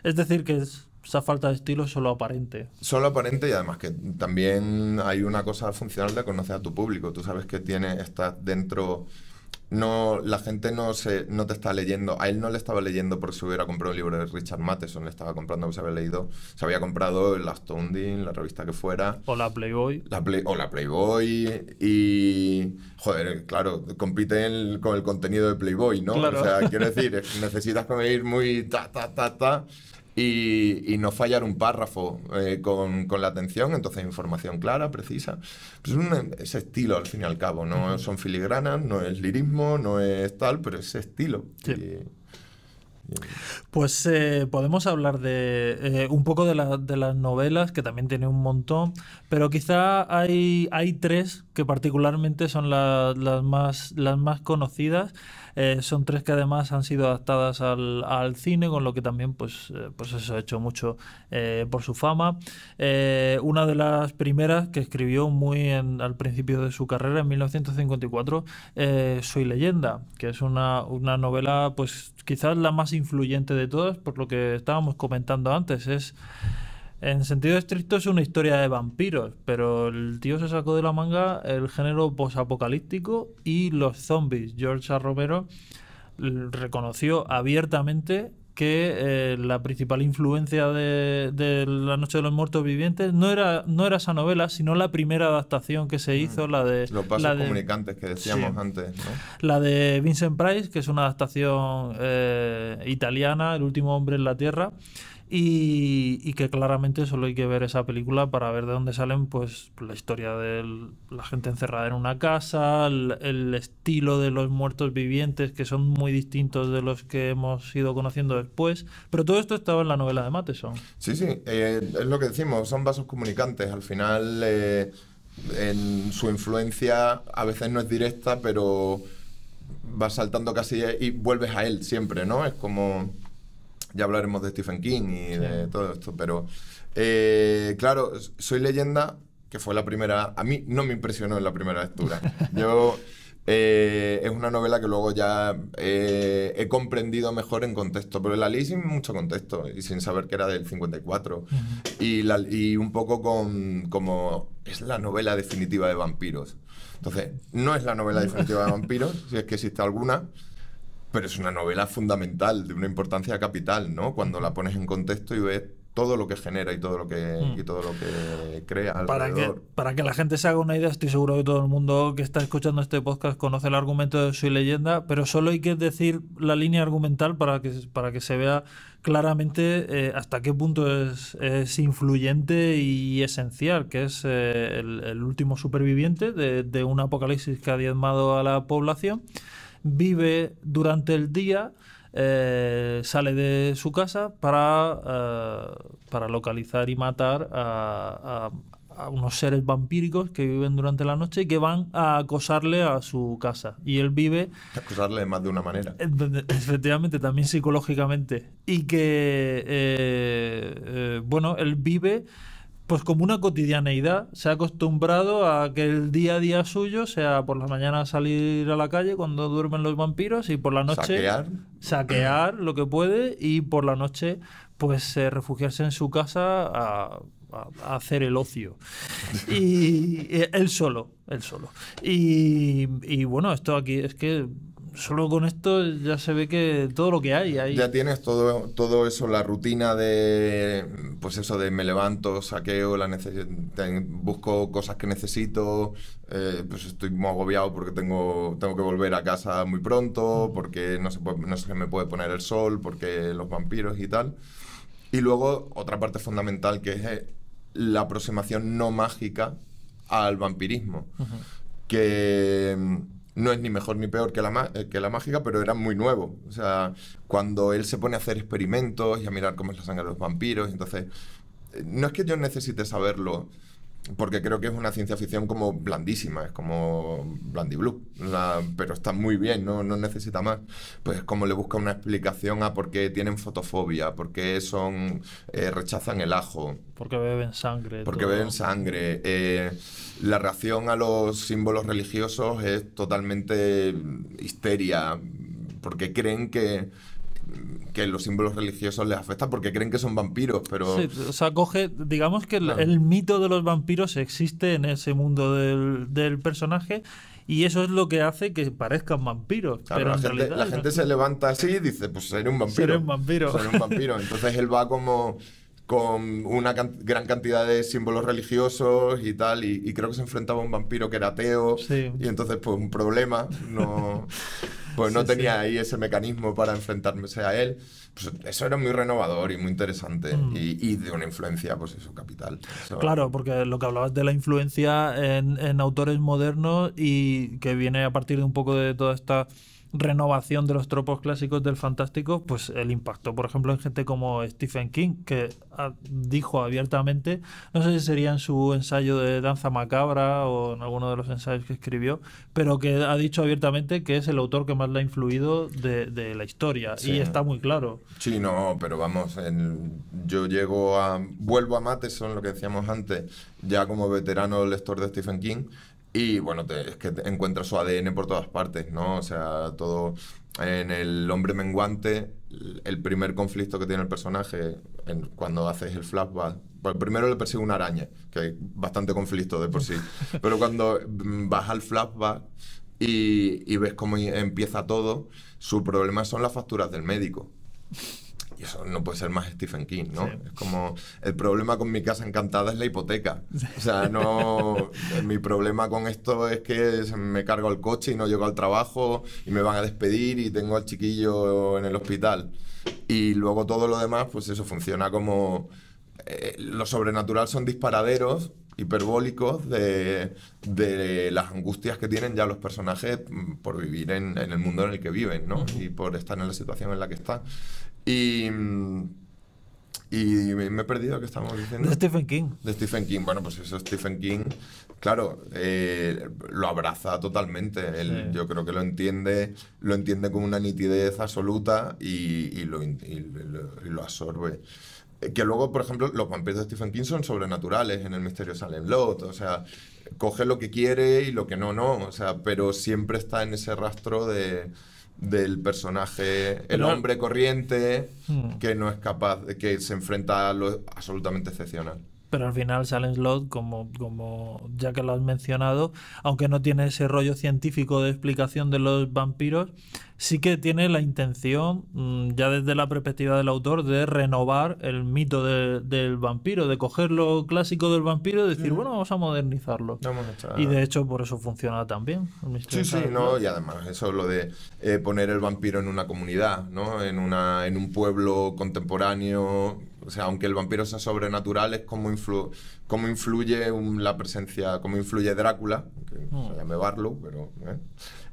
S1: Es decir, que es esa falta de estilo es solo aparente. Solo aparente
S2: y además que también hay una cosa funcional de conocer a tu público. Tú sabes que tiene, estás dentro no, la gente no, se, no te está leyendo. A él no le estaba leyendo por si hubiera comprado el libro de Richard Matheson, le estaba comprando, se había leído, se había comprado el Astounding, la revista que fuera. O
S1: la Playboy.
S2: La o la Playboy. Y. Joder, claro, compite con el contenido de Playboy, ¿no? Claro. O sea, quiero decir, necesitas ir muy ta, ta, ta, ta y, no fallar un párrafo eh, con, con, la atención, entonces información clara, precisa. Pues es ese estilo al fin y al cabo, no son filigranas, no es lirismo, no es tal, pero es estilo. Sí.
S1: pues eh, podemos hablar de eh, un poco de, las novelas, que también tiene un montón, pero quizá hay, hay tres que particularmente son las, más, las más conocidas. Eh, son tres que además han sido adaptadas al, cine, con lo que también pues, eh, pues eso ha hecho mucho eh, por su fama. una de las primeras que escribió muy al principio de su carrera, en 1954, Soy leyenda, que es una, novela pues quizás la más influyente de todas, por lo que estábamos comentando antes. Es en sentido estricto es una historia de vampiros, pero el tío se sacó de la manga el género posapocalíptico y los zombies. George Romero reconoció abiertamente que eh, la principal influencia de, La Noche de los Muertos Vivientes no era, no era esa novela, sino la primera adaptación que se hizo, mm. la de... Los pasos comunicantes que decíamos antes. La de Vincent Price, que es una adaptación eh, italiana, El último hombre en la Tierra. Y, que claramente solo hay que ver esa película para ver de dónde salen pues la historia de la gente encerrada en una casa, el, estilo de los muertos vivientes que son muy distintos de los que hemos ido conociendo después. Pero todo esto estaba en la novela de Matheson.
S2: Sí, sí, eh, es lo que decimos, son vasos comunicantes. Al final eh, en su influencia a veces no es directa, pero vas saltando casi y vuelves a él siempre, ¿no? Es como ya hablaremos de Stephen King y de todo esto, pero eh, claro, Soy Leyenda, que fue la primera, a mí no me impresionó en la primera lectura. Yo... Eh, es una novela que luego ya eh, he comprendido mejor en contexto, pero la leí sin mucho contexto y sin saber que era del 54. y, y, un poco con, como es la novela definitiva de vampiros. Entonces, no es la novela definitiva de vampiros, si es que existe alguna, pero es una novela fundamental, de una importancia capital, ¿no? Cuando la pones en contexto y ves todo lo que genera y todo lo que, hmm. y todo lo que crea. Alrededor. Para que,
S1: para que la gente se haga una idea, estoy seguro que todo el mundo que está escuchando este podcast conoce el argumento de Soy Leyenda, pero solo hay que decir la línea argumental para que, para que se vea claramente eh, hasta qué punto es, es, influyente y esencial, que es eh, el, último superviviente de, de un apocalipsis que ha diezmado a la población vive durante el día, eh, sale de su casa para, eh, para localizar y matar a, unos seres vampíricos que viven durante la noche y que van a acosarle a su casa. Y él vive...
S2: Acosarle más de una manera.
S1: Eh, efectivamente, también psicológicamente. Y que, bueno, él vive pues como una cotidianeidad. Se ha acostumbrado a que el día a día suyo sea por la mañana salir a la calle cuando duermen los vampiros y por la noche saquear, saquear lo que puede y por la noche pues eh, refugiarse en su casa a, hacer el ocio. Y eh, él solo, él solo. Y, y bueno, esto aquí es que solo con esto ya se ve que todo lo que hay. ahí Ya
S2: tienes todo, todo eso, la rutina de, pues eso, de me levanto, saqueo, la busco cosas que necesito, eh, pues estoy muy agobiado porque tengo, tengo que volver a casa muy pronto, porque no sé no me puede poner el sol, porque los vampiros y tal. Y luego otra parte fundamental que es eh, la aproximación no mágica al vampirismo. Que no es ni mejor ni peor que la, eh, que la mágica, pero era muy nuevo. O sea, cuando él se pone a hacer experimentos y a mirar cómo es la sangre de los vampiros, entonces, eh, no es que yo necesite saberlo porque creo que es una ciencia ficción como blandísima, es como blandy Blue, pero está muy bien, ¿no? necesita más. Pues como le busca una explicación a por qué tienen fotofobia, por qué son, eh, rechazan el ajo.
S1: Porque beben sangre. Porque beben
S2: sangre. Eh, la reacción a los símbolos religiosos es totalmente histeria, porque creen que que los símbolos religiosos les afectan porque creen que son vampiros, pero... o
S1: sea, coge, digamos que el, mito de los vampiros existe en ese mundo del, del personaje y eso es lo que hace que parezcan vampiros. pero la, gente, se
S2: levanta así y dice, pues seré un vampiro. Seré un vampiro. Entonces él va como con una gran cantidad de símbolos religiosos y tal, y, creo que se enfrentaba a un vampiro que era ateo, y entonces pues un problema, no... pues no tenía ahí ese mecanismo para enfrentarme a él. Pues eso era muy renovador y muy interesante mm. y, de una influencia, pues eso, capital.
S1: Claro, porque lo que hablabas de la influencia en, en autores modernos y que viene a partir de un poco de toda esta renovación de los tropos clásicos del fantástico, pues el impacto, por ejemplo, en gente como Stephen King, que ah, dijo abiertamente, no sé si sería en su ensayo de Danza Macabra o en alguno de los ensayos que escribió, pero que ha dicho abiertamente que es el autor que más le ha influido de, la historia, y está muy claro.
S2: Sí, no, pero vamos, yo llego a, vuelvo a son lo que decíamos antes, ya como veterano lector de Stephen King, y bueno, es que encuentra su ADN por todas partes, ¿no? O sea, todo en el hombre menguante, el primer conflicto que tiene el personaje en, cuando haces el flashback. Pues primero le persigue una araña, que hay bastante conflicto de por sí. Pero cuando mm, vas al flashback y, y ves cómo empieza todo, su problema son las facturas del médico. Y eso no puede ser más Stephen King, ¿no? Es como, el problema con mi casa encantada es la hipoteca. O sea, no, mi problema con esto es que me cargo el coche y no llego al trabajo y me van a despedir y tengo al chiquillo en el hospital. Y luego todo lo demás, pues eso funciona como... Eh, lo sobrenatural son disparaderos hiperbólicos de, las angustias que tienen ya los personajes mm, por vivir en, en el mundo en el que viven ¿no? y por estar en la situación en la que están. Y, mm, y me he perdido que estamos diciendo. De Stephen King. De Stephen King. Bueno, pues eso, Stephen King, claro, eh, lo abraza totalmente. Yo creo que lo entiende, lo entiende con una nitidez absoluta y, lo, absorbe. Eh, que luego, por ejemplo, los vampiros de Stephen King son sobrenaturales en el misterio Salem Lot. O sea, coge lo que quiere y lo que no, no. O sea, pero siempre está en ese rastro de del personaje, el hombre corriente, hmm. que no es capaz, que se enfrenta a lo absolutamente excepcional.
S1: Pero al final salen Slot, como, como ya que lo has mencionado, aunque no tiene ese rollo científico de explicación de los vampiros, sí que tiene la intención, mm, ya desde la perspectiva del autor, de renovar el mito del vampiro, de coger lo clásico del vampiro y decir, bueno, vamos a modernizarlo. y de hecho, por eso funciona también. sí, sí, no, y
S2: además, eso lo de eh, poner el vampiro en una comunidad, ¿no? En, una, en un pueblo contemporáneo. O sea, aunque el vampiro sea sobrenatural, es como, cómo influye la presencia, como influye Drácula, que se mm. llame Barlow, pero. ¿eh?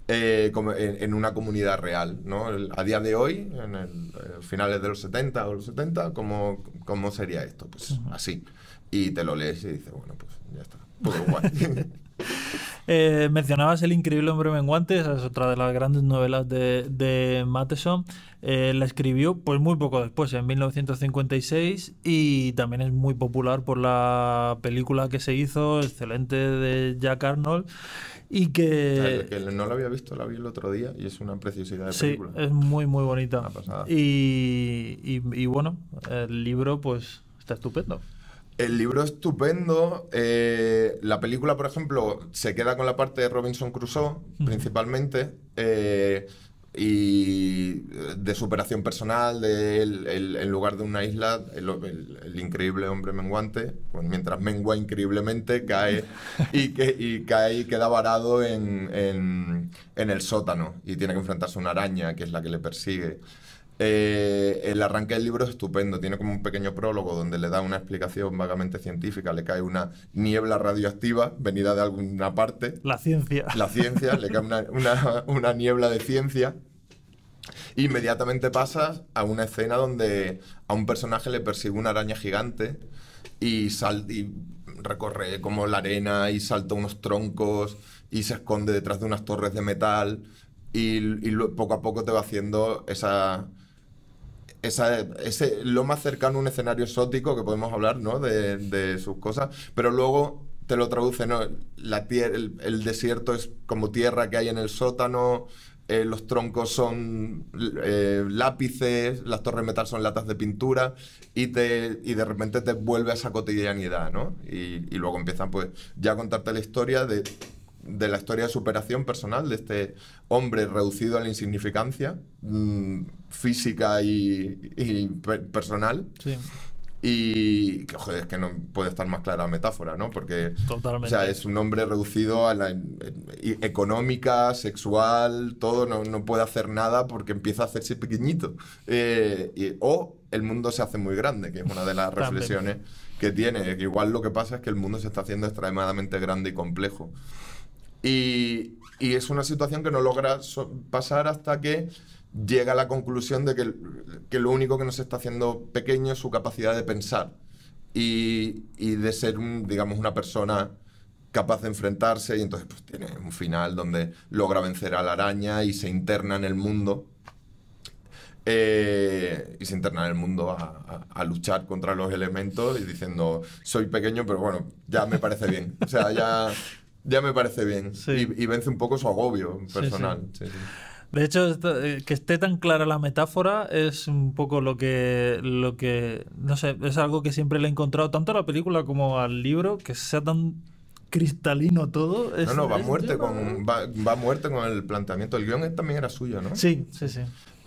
S2: Eh, como en, una comunidad real. ¿no? a día de hoy, en eh, finales de los 70 o los 70, ¿cómo, cómo sería esto? Pues así. Y te lo lees y dices, bueno, pues ya está.
S1: Pues eh, mencionabas El increíble hombre menguante, esa es otra de las grandes novelas de, de Matheson. la escribió pues muy poco después, en 1956, y también es muy popular por la película que se hizo, excelente, de Jack Arnold. Y que... no la había
S2: visto, la vi el otro día y es una preciosidad de película.
S1: Sí, es muy, muy bonita. Y, y, bueno, el libro pues está estupendo.
S2: El libro estupendo. Eh, la película, por ejemplo, se queda con la parte de Robinson Crusoe, principalmente. Eh, y eh, de superación personal, en lugar de una isla, el, el increíble hombre menguante, pues mientras mengua increíblemente, cae y, que, y cae y queda varado en, en, en el sótano y tiene que enfrentarse a una araña que es la que le persigue. Eh, el arranque del libro es estupendo, tiene como un pequeño prólogo donde le da una explicación vagamente científica, le cae una niebla radioactiva venida de alguna parte.
S1: La ciencia.
S2: La ciencia, le cae una, niebla de ciencia inmediatamente pasas a una escena donde a un personaje le persigue una araña gigante y, sal y recorre como la arena y salta unos troncos y se esconde detrás de unas torres de metal y poco a poco te va haciendo esa, esa, lo más cercano a un escenario exótico que podemos hablar, ¿no? De, sus cosas, pero luego te lo traduce, ¿no? La el, desierto es como tierra que hay en el sótano, eh, los troncos son eh, lápices, las torres metal son latas de pintura, y, te, de repente te vuelve a esa cotidianidad, ¿no? Y, y luego empiezan, pues, ya a contarte la historia de de la historia de superación personal de este hombre reducido a la insignificancia mm, física y, personal. Y que, joder, es que no puede estar más clara la metáfora, ¿no? Porque O sea, es un hombre reducido a la eh, eh, económica, sexual, todo, no, puede hacer nada porque empieza a hacerse pequeñito. Eh, o el mundo se hace muy grande, que es una de las reflexiones que tiene. Igual lo que pasa es que el mundo se está haciendo extremadamente grande y complejo. Y, es una situación que no logra pasar hasta que llega a la conclusión de que, que, lo único que nos está haciendo pequeño es su capacidad de pensar y, de ser, digamos, una persona capaz de enfrentarse y entonces pues, tiene un final donde logra vencer a la araña y se interna en el mundo eh, y se interna en el mundo a, a, luchar contra los elementos y diciendo soy pequeño pero bueno ya me parece bien o sea ya ya me parece bien. Y, vence un poco su agobio personal.
S1: De hecho, eh, que esté tan clara la metáfora es un poco lo que, lo que, no sé, es algo que siempre le he encontrado tanto a la película como al libro, que sea tan cristalino todo. no, no, va muerte,
S2: con, va, muerte con el planteamiento. El guión también era suyo, ¿no? Sí, sí, sí.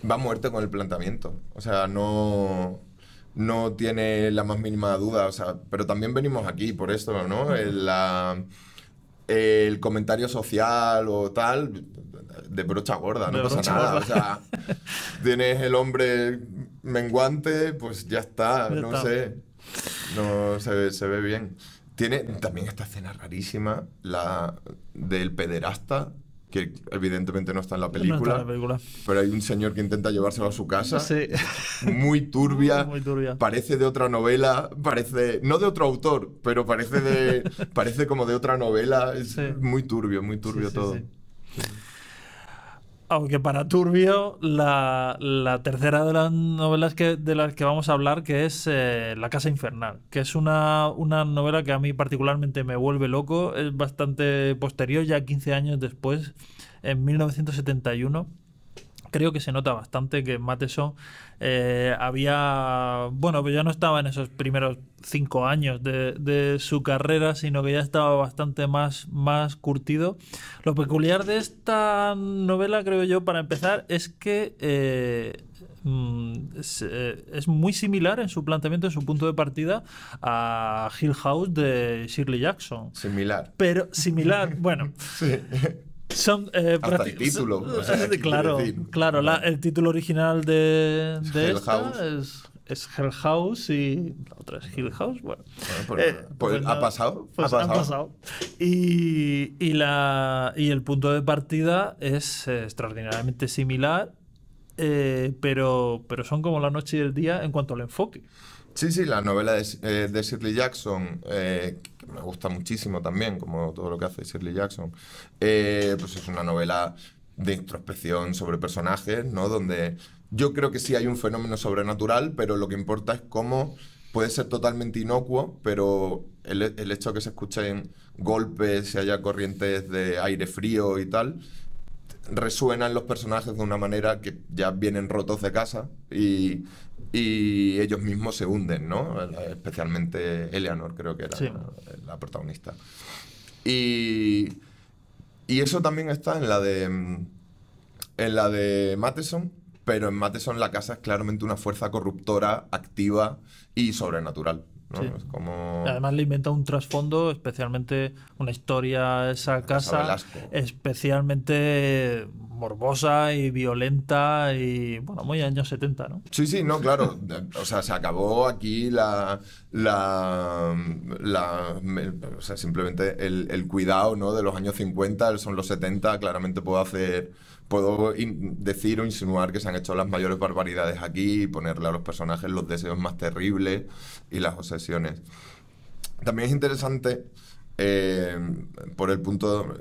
S2: Va muerte con el planteamiento. O sea, no no tiene la más mínima duda, o sea, pero también venimos aquí por esto, ¿no? Eh, la, el comentario social o tal, de brocha gorda, no pasa nada. O sea, tienes el hombre menguante, pues ya está, no sé. No se se ve bien. Tiene también esta escena rarísima, la del pederasta que evidentemente no está en la película, pero hay un señor que intenta llevárselo a su casa, muy, turbia, parece de otra novela, parece, no de otro autor, pero parece, de, parece como de otra novela, es muy turbio, muy turbio todo.
S1: Aunque para Turbio, la, tercera de las novelas que, de las que vamos a hablar, que es eh, La Casa Infernal, que es una, una, novela que a mí particularmente me vuelve loco, es bastante posterior, ya 15 años después, en 1971 creo que se nota bastante que Mateson eh, había, bueno, pues ya no estaba en esos primeros cinco años de, su carrera, sino que ya estaba bastante más, más curtido. Lo peculiar de esta novela, creo yo, para empezar, es que... Eh, mm, eh, es, muy similar en su planteamiento, en su punto de partida, a Hill House de Shirley Jackson. Similar. Pero similar, bueno. Sí son, eh, Hasta el título. claro, claro el título original de, es es Hell House y la otra es Hill House. Bueno, ha pasado. ha pasado. Y, la, y el punto de partida es eh, extraordinariamente similar, eh, pero, pero son como la noche y el día en cuanto al enfoque.
S2: Sí, sí, la novela de, de Shirley Jackson, que me gusta muchísimo también, como todo lo que hace Shirley Jackson, eh, pues es una novela de introspección sobre personajes, ¿no? Donde yo creo que sí hay un fenómeno sobrenatural, pero lo que importa es cómo puede ser totalmente inocuo, pero el, hecho de que se escuchen golpes, se haya corrientes de aire frío y tal, resuenan los personajes de una manera que ya vienen rotos de casa y, y ellos mismos se hunden, ¿no? Especialmente Eleanor, creo que era la protagonista. Y, y, eso también está en la de, mm, en la de Matheson, pero en Matheson la casa es claramente una fuerza corruptora, activa y sobrenatural como... Además
S1: le inventa un trasfondo, especialmente una historia esa casa, especialmente morbosa y violenta y, bueno, muy años 70, ¿no? Sí, sí, no, claro.
S2: o sea, se acabó aquí la... la, o sea, simplemente el, cuidado, ¿no? De los años 50, son los 70, claramente puedo hacer puedo decir o insinuar que se han hecho las mayores barbaridades aquí y ponerle a los personajes los deseos más terribles y las obsesiones. También es interesante eh, por el punto,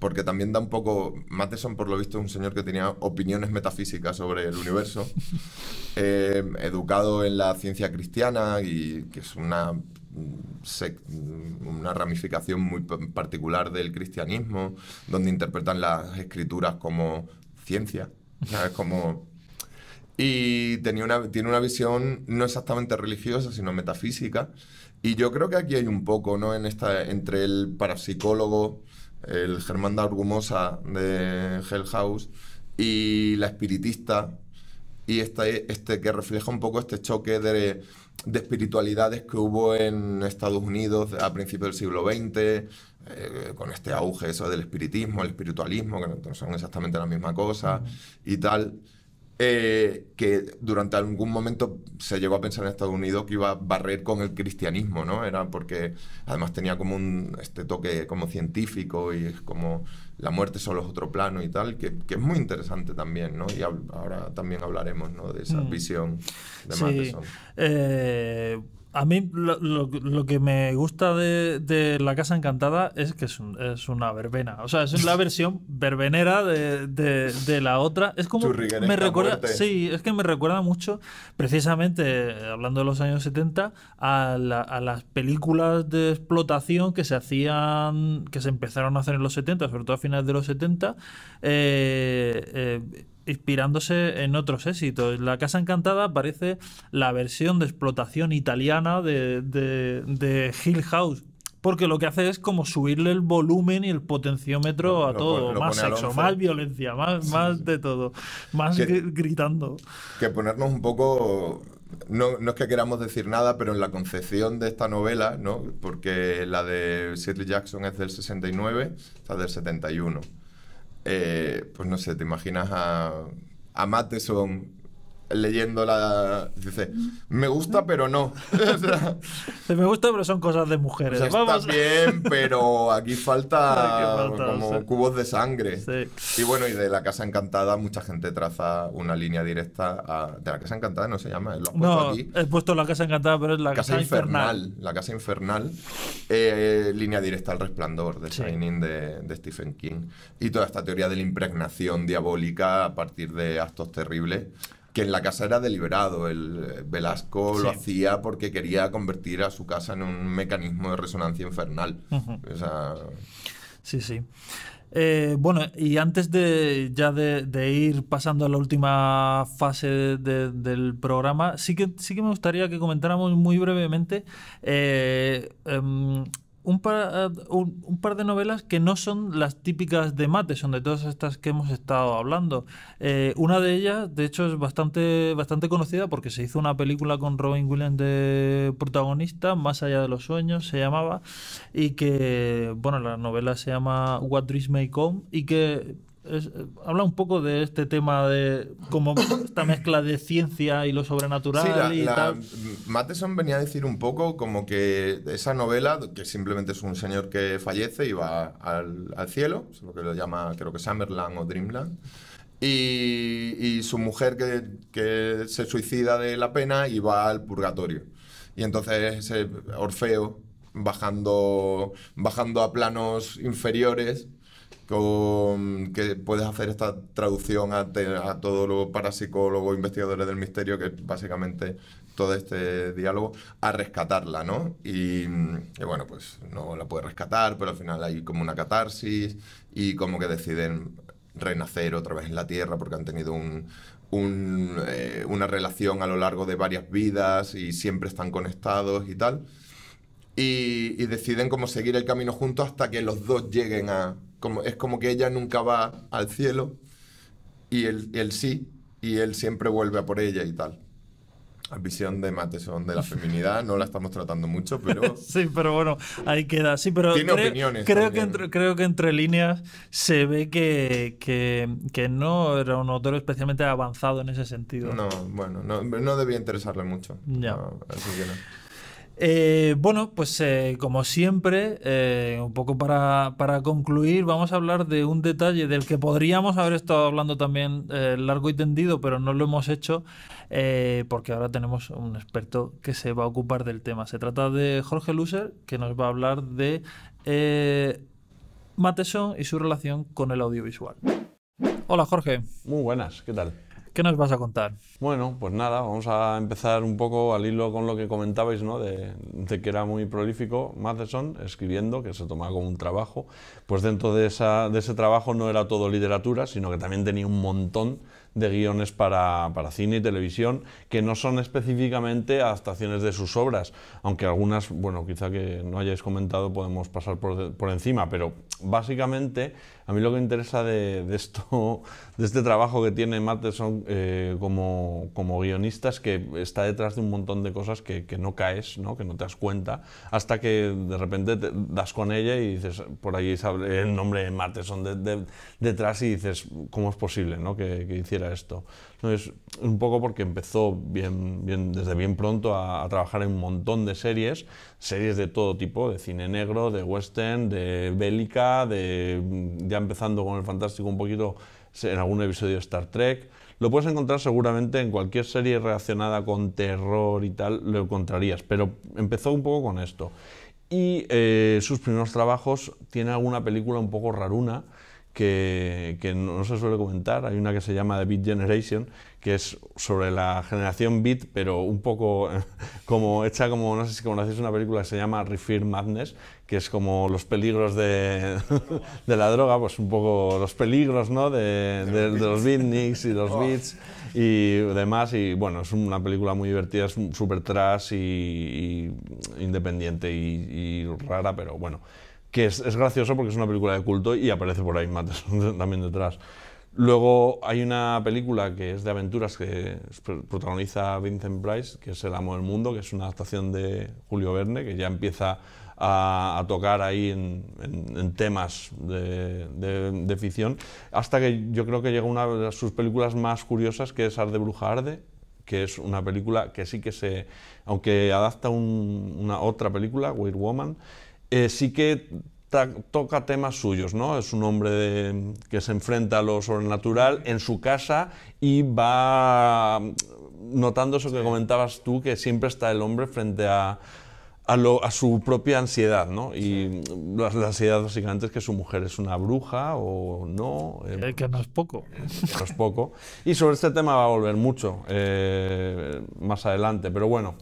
S2: porque también da un poco, Matheson por lo visto es un señor que tenía opiniones metafísicas sobre el universo, eh, educado en la ciencia cristiana y que es una una ramificación muy particular del cristianismo, donde interpretan las escrituras como ciencia, Como... Y tenía una, tiene una visión no exactamente religiosa, sino metafísica. Y yo creo que aquí hay un poco, ¿no? En esta, entre el parapsicólogo, el Germán de de Hell House, y la espiritista, y este, este que refleja un poco este choque de de espiritualidades que hubo en Estados Unidos a principios del siglo XX, eh, con este auge eso del espiritismo, el espiritualismo, que no son exactamente la misma cosa y tal, eh, que durante algún momento se llegó a pensar en Estados Unidos que iba a barrer con el cristianismo, ¿no? Era porque además tenía como un, este toque como científico y es como la muerte solo es otro plano y tal, que, es muy interesante también, ¿no? Y ahora también hablaremos, ¿no? De esa mm. visión
S1: de sí. A mí lo, que me gusta de, La Casa Encantada es que es, una verbena. O sea, es la versión verbenera de, de, la otra. Es como. me recuerda. Eh. Sí, es que me recuerda mucho, precisamente, hablando de los años 70, a, las películas de explotación que se hacían. que se empezaron a hacer en los 70, sobre todo a finales de los 70 inspirándose en otros éxitos. La Casa Encantada parece la versión de explotación italiana de, de, Hill House, porque lo que hace es como subirle el volumen y el potenciómetro a todo. más sexo, más violencia, más, más de todo. Más gritando.
S2: Que ponernos un poco. No, no, es que queramos decir nada, pero en la concepción de esta novela, ¿no? porque la de Shirley Jackson es del 69, esta del 71. Eh, pues no sé, te imaginas a, a son leyendo la. Dice, me gusta, pero no. me gusta, pero son cosas de mujeres. Está bien, pero aquí falta, como cubos de sangre. Y bueno, y de La Casa Encantada, mucha gente traza una línea directa a. De La Casa Encantada no se llama, no,
S1: He puesto La Casa Encantada, pero es La Casa, infernal.
S2: La Casa Infernal, eh, línea directa al resplandor de Shining de, de Stephen King. Y toda esta teoría de la impregnación diabólica a partir de actos terribles que en la casa era deliberado. El eh, Velasco lo hacía porque quería convertir a su casa en un mecanismo de resonancia
S1: infernal. Sí, sí. Eh, bueno, y antes de ya de, ir pasando a la última fase del programa, sí que, sí que me gustaría que comentáramos muy brevemente eh, em, un par, eh, un, par, de novelas que no son las típicas de Mate, son de todas estas que hemos estado hablando. Eh, una de ellas, de hecho, es bastante, bastante conocida porque se hizo una película con Robin Williams de protagonista, Más allá de los sueños se llamaba, y que, bueno, la novela se llama What Dreams May Come, y que eh, habla un poco de este tema de cómo esta mezcla de ciencia y lo sobrenatural
S2: Matheson venía a decir un poco como que esa novela, que simplemente es un señor que fallece y va al, cielo, lo que lo llama, creo que Summerland o Dreamland. Y, su mujer que, se suicida de la pena y va al purgatorio. Y entonces ese Orfeo bajando, bajando a planos inferiores que puedes hacer esta traducción a, todos los parapsicólogos, investigadores del misterio, que básicamente todo este diálogo, a rescatarla, ¿no? Y, bueno, pues no la puede rescatar, pero al final hay como una catarsis y como que deciden renacer otra vez en la Tierra porque han tenido eh, una relación a lo largo de varias vidas y siempre están conectados y tal. Y, y deciden como seguir el camino juntos hasta que los dos lleguen a, es como que ella nunca va al cielo y él, sí, y él siempre vuelve a por ella y tal La visión de Mateson de la feminidad, no la estamos tratando mucho, pero...
S1: sí, pero bueno, ahí queda. Sí, pero creo, que, entre, creo que entre líneas se ve que, que, que, no era un autor especialmente avanzado en ese sentido. No,
S2: bueno, no, no debía interesarle mucho. Ya. así que no.
S1: Eh, bueno, pues eh, como siempre, eh, un poco para, para, concluir, vamos a hablar de un detalle del que podríamos haber estado hablando también largo y tendido, pero no lo hemos hecho porque ahora tenemos un experto que se va a ocupar del tema. Se trata de Jorge Luser, que nos va a hablar de Mateson y su relación con el audiovisual.
S3: Hola Jorge. Muy buenas, ¿qué tal? ¿Qué nos vas a contar? Bueno, pues nada, vamos a empezar un poco al hilo con lo que comentabais, ¿no? De, que era muy prolífico Matheson escribiendo, que se tomaba como un trabajo. Pues dentro de, ese trabajo no era todo literatura, sino que también tenía un montón de guiones para, cine y televisión que no son específicamente adaptaciones de sus obras, aunque algunas, bueno, quizá que no hayáis comentado podemos pasar por encima, pero básicamente a mí lo que me interesa de, esto, de este trabajo que tiene Matteson eh, como, guionista es que está detrás de un montón de cosas que, no caes, ¿no? que no te das cuenta, hasta que de repente das con ella y dices, por ahí sale el nombre de Matteson detrás y dices, ¿cómo es posible ¿no? que hiciera esto? Entonces, un poco porque empezó bien, desde bien pronto a, trabajar en un montón de series, series de todo tipo, de cine negro, de western, de bélica, de mm, ya empezando con el fantástico un poquito en algún episodio de Star Trek. Lo puedes encontrar seguramente en cualquier serie relacionada con terror y tal, lo encontrarías, pero empezó un poco con esto. Y eh, sus primeros trabajos tiene alguna película un poco raruna, que, no se suele comentar. Hay una que se llama The Beat Generation, que es sobre la generación beat, pero un poco como hecha como, no sé si conocéis una película que se llama Refear Madness, que es como los peligros de, la droga, pues un poco los peligros ¿no? de, los beatniks y los oh. beats y demás. Y bueno, es una película muy divertida, es súper trash y, independiente y rara, pero bueno que es, gracioso porque es una película de culto y aparece por ahí Matt también detrás. Luego hay una película que es de aventuras que protagoniza Vincent Price, que es El amo del mundo, que es una adaptación de Julio Verne, que ya empieza a, tocar ahí en, temas de, ficción, hasta que yo creo que llega una de sus películas más curiosas, que es Arde Bruja Arde, que es una película que sí que se, aunque adapta una otra película, Weird Woman, eh, sí que toca temas suyos, ¿no? Es un hombre que se enfrenta a lo sobrenatural en su casa y va notando eso que comentabas tú, que siempre está el hombre frente a, su propia ansiedad, ¿no? Y la, ansiedad básicamente es que su mujer es una bruja o no. Eh. Eh, que no es poco. no es poco. Y sobre este tema va a volver mucho más adelante, pero bueno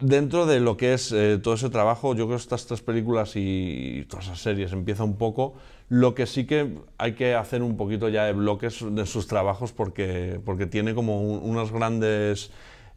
S3: dentro de lo que es eh, todo ese trabajo, yo creo que estas tres películas y, todas esas series empieza un poco, lo que sí que hay que hacer un poquito ya de bloques de sus trabajos porque, porque tiene como unos grandes...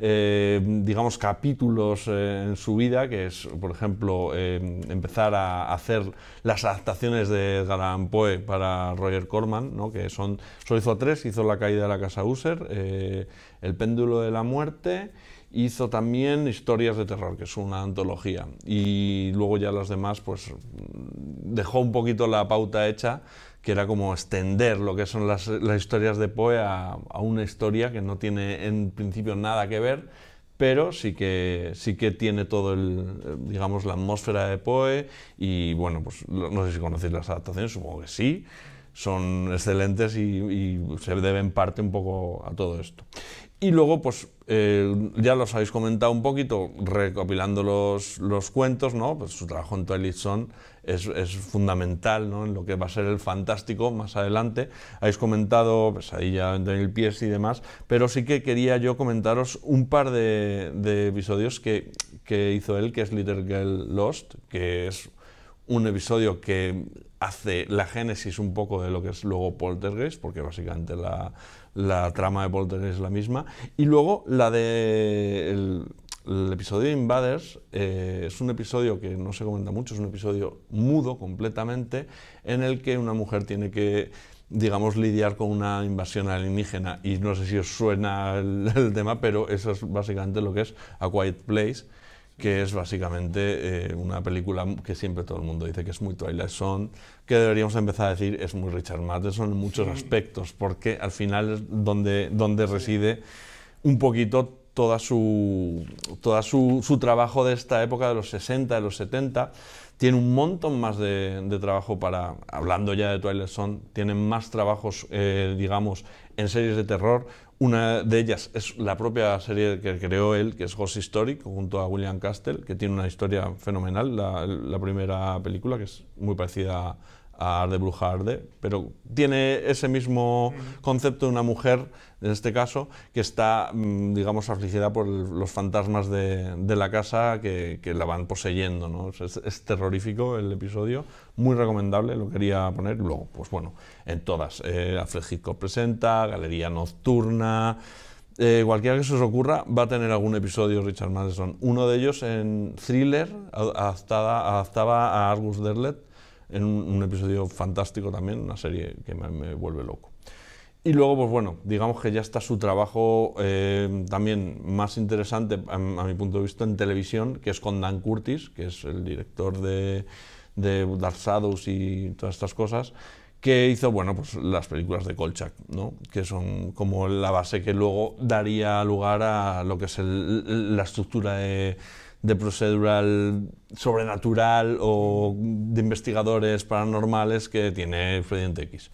S3: Eh, digamos, capítulos eh, en su vida, que es, por ejemplo, empezar a hacer las adaptaciones de Garan Poe para Roger Corman, que son, solo hizo tres, hizo La caída de la casa User, El péndulo de la muerte Hizo también Historias de Terror, que es una antología. Y luego ya las demás, pues dejó un poquito la pauta hecha, que era como extender lo que son las, historias de Poe a, una historia que no tiene en principio nada que ver, pero sí que, sí que tiene todo el, digamos, la atmósfera de Poe. Y bueno, pues no sé si conocéis las adaptaciones, supongo que sí son excelentes y, y, se deben parte un poco a todo esto. Y luego, pues eh, ya los habéis comentado un poquito, recopilando los, los cuentos, ¿no? Pues su trabajo en Twilight Zone es, es fundamental, ¿no? En lo que va a ser el fantástico más adelante. Habéis comentado, pues ahí ya en el pies y demás, pero sí que quería yo comentaros un par de, episodios que, que hizo él, que es Little Girl Lost, que es un episodio que hace la génesis un poco de lo que es luego Poltergeist, porque básicamente la, la trama de Poltergeist es la misma. Y luego la de el, episodio de Invaders eh, es un episodio que no se comenta mucho, es un episodio mudo completamente, en el que una mujer tiene que digamos, lidiar con una invasión alienígena. Y no sé si os suena el tema, pero eso es básicamente lo que es A Quiet Place que es básicamente eh, una película que siempre todo el mundo dice que es muy Twilight Zone, que deberíamos empezar a decir es muy Richard Matheson en muchos aspectos, porque al final es donde, donde reside un poquito toda su, toda su, su trabajo de esta época de los 60, de los 70 tiene un montón más de, trabajo para, hablando ya de Twilight Zone, tiene más trabajos, eh, digamos, en series de terror. Una de ellas es la propia serie que creó él, que es Ghost Historic, junto a William Castle, que tiene una historia fenomenal, la, la primera película, que es muy parecida a a Arde Bruja Arde, pero tiene ese mismo concepto de una mujer, en este caso, que está, mm, digamos, afligida por los fantasmas de, la casa que, la van poseyendo. ¿no? Es, terrorífico el episodio, muy recomendable, lo quería poner. luego, pues bueno, en todas, eh, presenta, Galería Nocturna... Eh, cualquiera que se os ocurra va a tener algún episodio Richard Madison. Uno de ellos en Thriller adaptada, adaptaba a Argus Derlet, en un, episodio fantástico también, una serie que me, vuelve loco. Y luego, pues bueno, digamos que ya está su trabajo eh, también más interesante a, mi punto de vista en televisión, que es con Dan Curtis, que es el director de, de Dark y todas estas cosas, que hizo bueno, pues, las películas de Kolchak, ¿no? que son como la base que luego daría lugar a lo que es la estructura de de procedural sobrenatural o de investigadores paranormales que tiene Freddy X,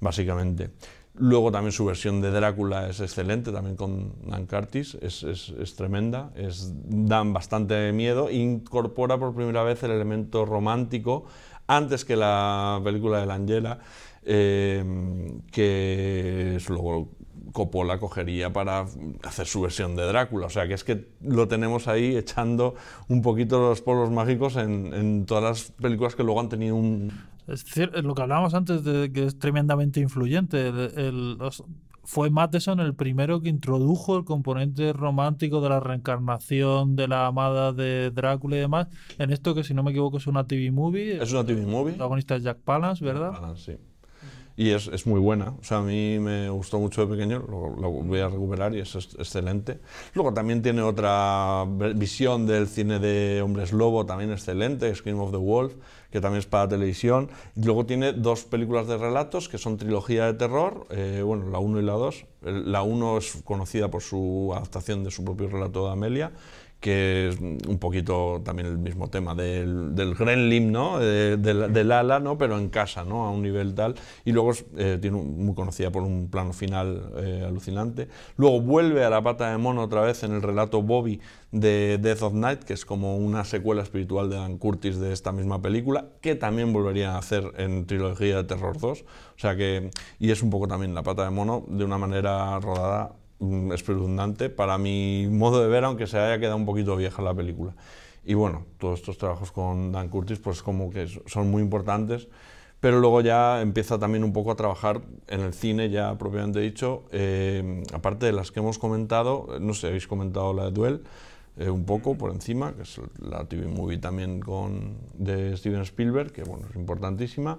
S3: básicamente. Luego también su versión de Drácula es excelente, también con Dan Curtis, es, tremenda, es, dan bastante miedo, incorpora por primera vez el elemento romántico antes que la película de la Angela, eh, que es luego Copola cogería para hacer su versión de Drácula. O sea que es que lo tenemos ahí echando un poquito los polos mágicos en, todas las películas que luego han tenido un... Es
S1: lo que hablábamos antes de que es tremendamente influyente. fue Matheson el primero que introdujo el componente romántico de la reencarnación de la amada de Drácula y demás en esto que si no me equivoco es una TV movie. Es una TV movie. El protagonista es Jack Palance, ¿verdad? sí
S3: y es, muy buena. O sea, a mí me gustó mucho de pequeño, lo, voy a recuperar y es excelente. Luego también tiene otra visión del cine de Hombres Lobo, también excelente, Scream of the Wolf, que también es para televisión. Y luego tiene dos películas de relatos que son trilogía de terror, eh, bueno, la 1 y la 2. La 1 es conocida por su adaptación de su propio relato de Amelia que es un poquito también el mismo tema del, del Gremlin, del, ala, ¿no? Pero en casa, ¿no? A un nivel tal. Y luego eh, tiene muy conocida por un plano final eh, alucinante. Luego vuelve a la pata de mono otra vez en el relato Bobby de Death of Night, que es como una secuela espiritual de Dan Curtis de esta misma película, que también volvería a hacer en trilogía de Terror 2. O sea que, y es un poco también la pata de mono de una manera rodada Mm, redundante para mi modo de ver, aunque se haya quedado un poquito vieja la película. Y bueno, todos estos trabajos con Dan Curtis, pues como que son muy importantes, pero luego ya empieza también un poco a trabajar en el cine, ya propiamente dicho, eh, aparte de las que hemos comentado, eh, no sé, habéis comentado la de Duel, eh, un poco por encima, que es la TV movie también con, de Steven Spielberg, que bueno, es importantísima.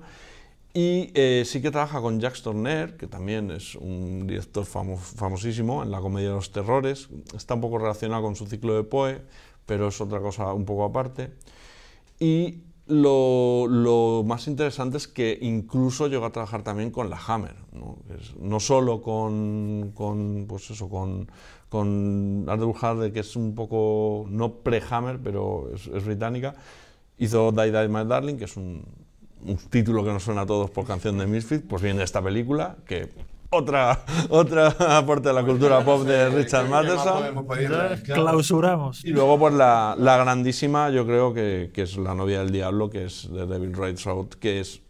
S3: Y eh, sí que trabaja con Jack Turner que también es un director famosísimo en la comedia de los terrores. Está un poco relacionado con su ciclo de Poe, pero es otra cosa un poco aparte. Y lo, más interesante es que incluso llegó a trabajar también con la Hammer, no, solo con, pues eso, con, con Arthur Hardy, que es un poco, no pre-Hammer, pero es, es británica. Hizo Die Die My Darling, que es un, un título que nos suena a todos por canción de Misfit, pues viene esta película, que otra, otra aporte a la cultura pop de Richard Matheson. Clausuramos. Y luego pues la, grandísima, yo creo que, es La novia del diablo, que es de David Wright que es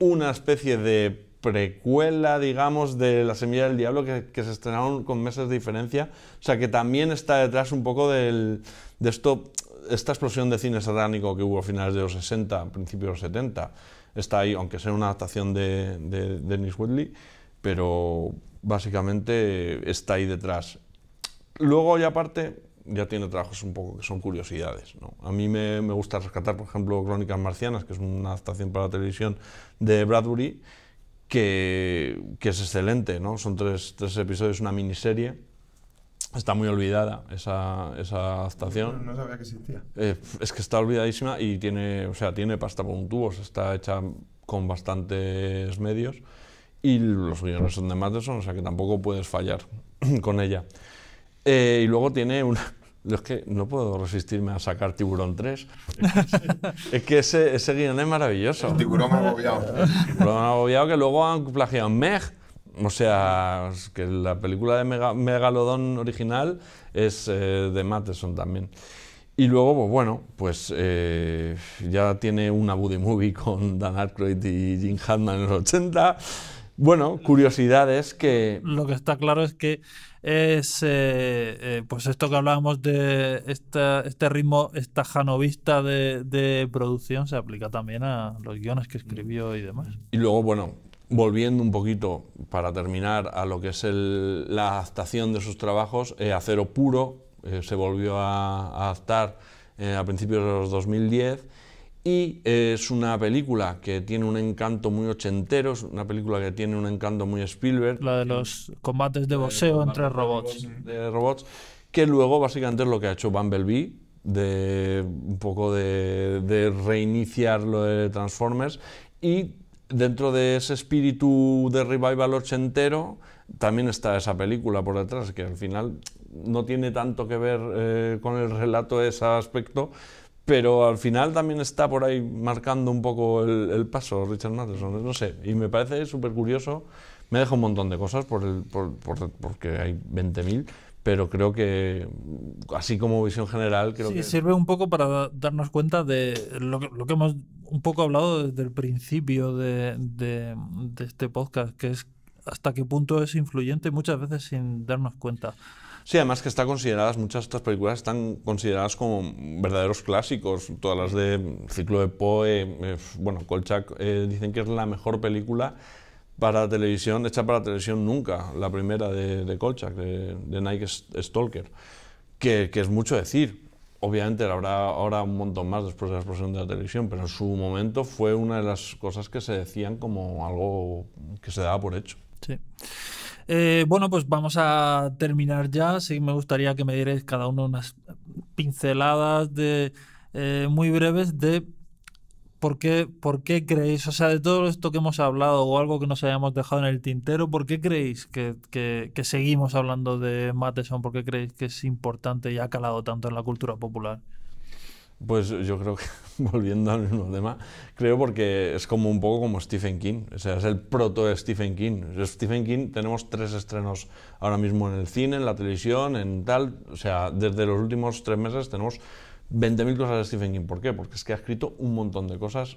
S3: una especie de precuela, digamos, de La Semilla del Diablo, que, se estrenaron con meses de diferencia. O sea, que también está detrás un poco del, de esto esta explosión de cine satánico que hubo a finales de los 60, principios de los 70, está ahí, aunque sea una adaptación de, Dennis Whitley, pero básicamente está ahí detrás. Luego, ya aparte, ya tiene trabajos un poco que son curiosidades. A mí me, gusta rescatar, por ejemplo, Crónicas Marcianas, que es una adaptación para la televisión de Bradbury, que, es excelente. ¿no? Son tres episodios, una miniserie Está muy olvidada esa, esa No, sabía que existía. Eh, es que está olvidadísima y tiene, o sea, tiene pasta por un tubo, está hecha con bastantes medios y los guiones son de Matheson, o sea que tampoco puedes fallar con ella. Eh, y luego tiene una... Es que no puedo resistirme a sacar Tiburón 3. es que ese, ese guión es maravilloso. tiburón agobiado. El tiburón agobiado que luego han plagiado Meg o sea, que la película de Mega, Megalodón original es eh, de Matheson también. Y luego, pues bueno, pues eh, ya tiene una buddy movie con Dan Aykroyd y Jim Hartman en los 80. Bueno, curiosidades que...
S1: Lo que está claro es que es eh, pues esto que hablábamos de este ritmo estajanovista de, de producción se aplica también a los guiones que escribió y demás.
S3: Y luego, bueno, volviendo un poquito para terminar a lo que es la adaptación de sus trabajos, eh, acero puro eh, se volvió a, adaptar eh, a principios de los 2010 y es una película que tiene un encanto muy ochentero, es una película que tiene un encanto muy Spielberg. La de los combates de boxeo entre robots. De robots, que luego básicamente es lo que ha hecho Bumblebee, de un poco de, de reiniciar lo de Transformers y dentro de ese espíritu de revival ochentero, también está esa película por detrás, que al final no tiene tanto que ver eh, con el relato de ese aspecto, pero al final también está por ahí marcando un poco el, paso Richard Matheson, no sé, y me parece súper curioso, me deja un montón de cosas por el, porque hay 20.000, pero creo que así como visión general creo sí, que... sirve
S1: un poco para darnos cuenta de lo que hemos un poco hablado desde el principio de, este podcast, que es hasta qué punto es influyente muchas veces sin darnos cuenta.
S3: Sí, además que está consideradas, muchas de estas películas están consideradas como verdaderos clásicos. Todas las de Ciclo de Poe, eh, bueno, colchak eh, dicen que es la mejor película para televisión, hecha para televisión nunca, la primera de, de Kolchak, de, Nike Stalker, que, que, es mucho decir. Obviamente habrá ahora un montón más después de la explosión de la televisión, pero en su momento fue una de las cosas que se decían como algo que se daba por hecho.
S1: Sí. Eh, bueno, pues vamos a terminar ya. Sí, me gustaría que me dierais cada uno unas pinceladas de, eh, muy breves de ¿Por qué, creéis, o sea, de todo esto que hemos hablado o algo que nos hayamos dejado en el tintero, ¿por qué creéis que, seguimos hablando de Matheson? ¿Por qué creéis que es importante y ha calado tanto en la cultura popular?
S3: Pues yo creo que, volviendo al mismo tema, creo porque es como un poco como Stephen King, o sea, es el proto Stephen King. Stephen King tenemos tres estrenos ahora mismo en el cine, en la televisión, en tal, o sea, desde los últimos tres meses tenemos 20.000 cosas de Stephen King. ¿Por qué? Porque es que ha escrito un montón de cosas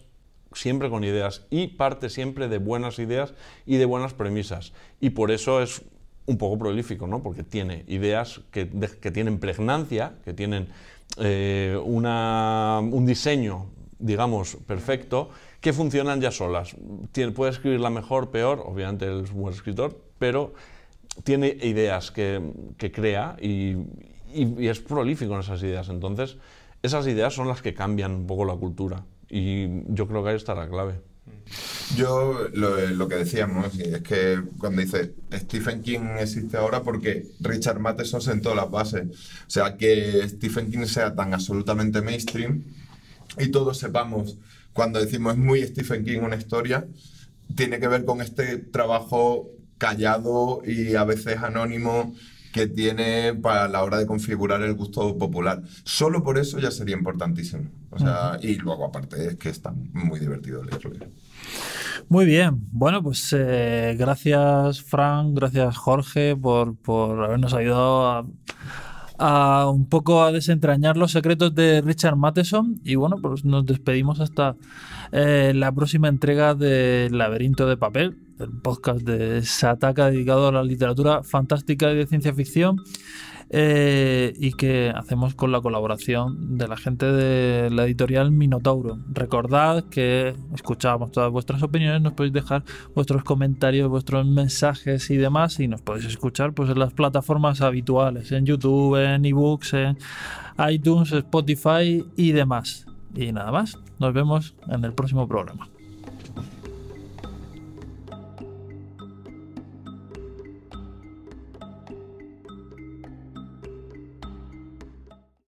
S3: siempre con ideas y parte siempre de buenas ideas y de buenas premisas. Y por eso es un poco prolífico, ¿no? Porque tiene ideas que, tienen pregnancia, que tienen eh, un diseño, digamos, perfecto, que funcionan ya solas. Tiene, puede escribirla mejor, peor, obviamente es un buen escritor, pero tiene ideas que, crea y es prolífico en esas ideas. Entonces, esas ideas son las que cambian un poco la cultura. Y yo creo que ahí está la clave.
S2: Yo lo, que decíamos es que cuando dice Stephen King existe ahora porque Richard Matheson sentó las bases. O sea, que Stephen King sea tan absolutamente mainstream y todos sepamos cuando decimos es muy Stephen King una historia, tiene que ver con este trabajo callado y a veces anónimo que tiene para la hora de configurar el gusto popular. Solo por eso ya sería importantísimo. O sea, Y luego aparte es que está muy divertido leerlo.
S1: Muy bien, bueno, pues eh, gracias Frank, gracias Jorge por, habernos ayudado a, un poco a desentrañar los secretos de Richard Matheson y bueno, pues nos despedimos hasta eh, la próxima entrega de Laberinto de Papel el podcast de Sataka dedicado a la literatura fantástica y de ciencia ficción. Eh, y que hacemos con la colaboración de la gente de la editorial Minotauro. Recordad que escuchamos todas vuestras opiniones, nos podéis dejar vuestros comentarios, vuestros mensajes y demás, y nos podéis escuchar pues, en las plataformas habituales, en YouTube, en ebooks, en iTunes, Spotify y demás. Y nada más, nos vemos en el próximo programa.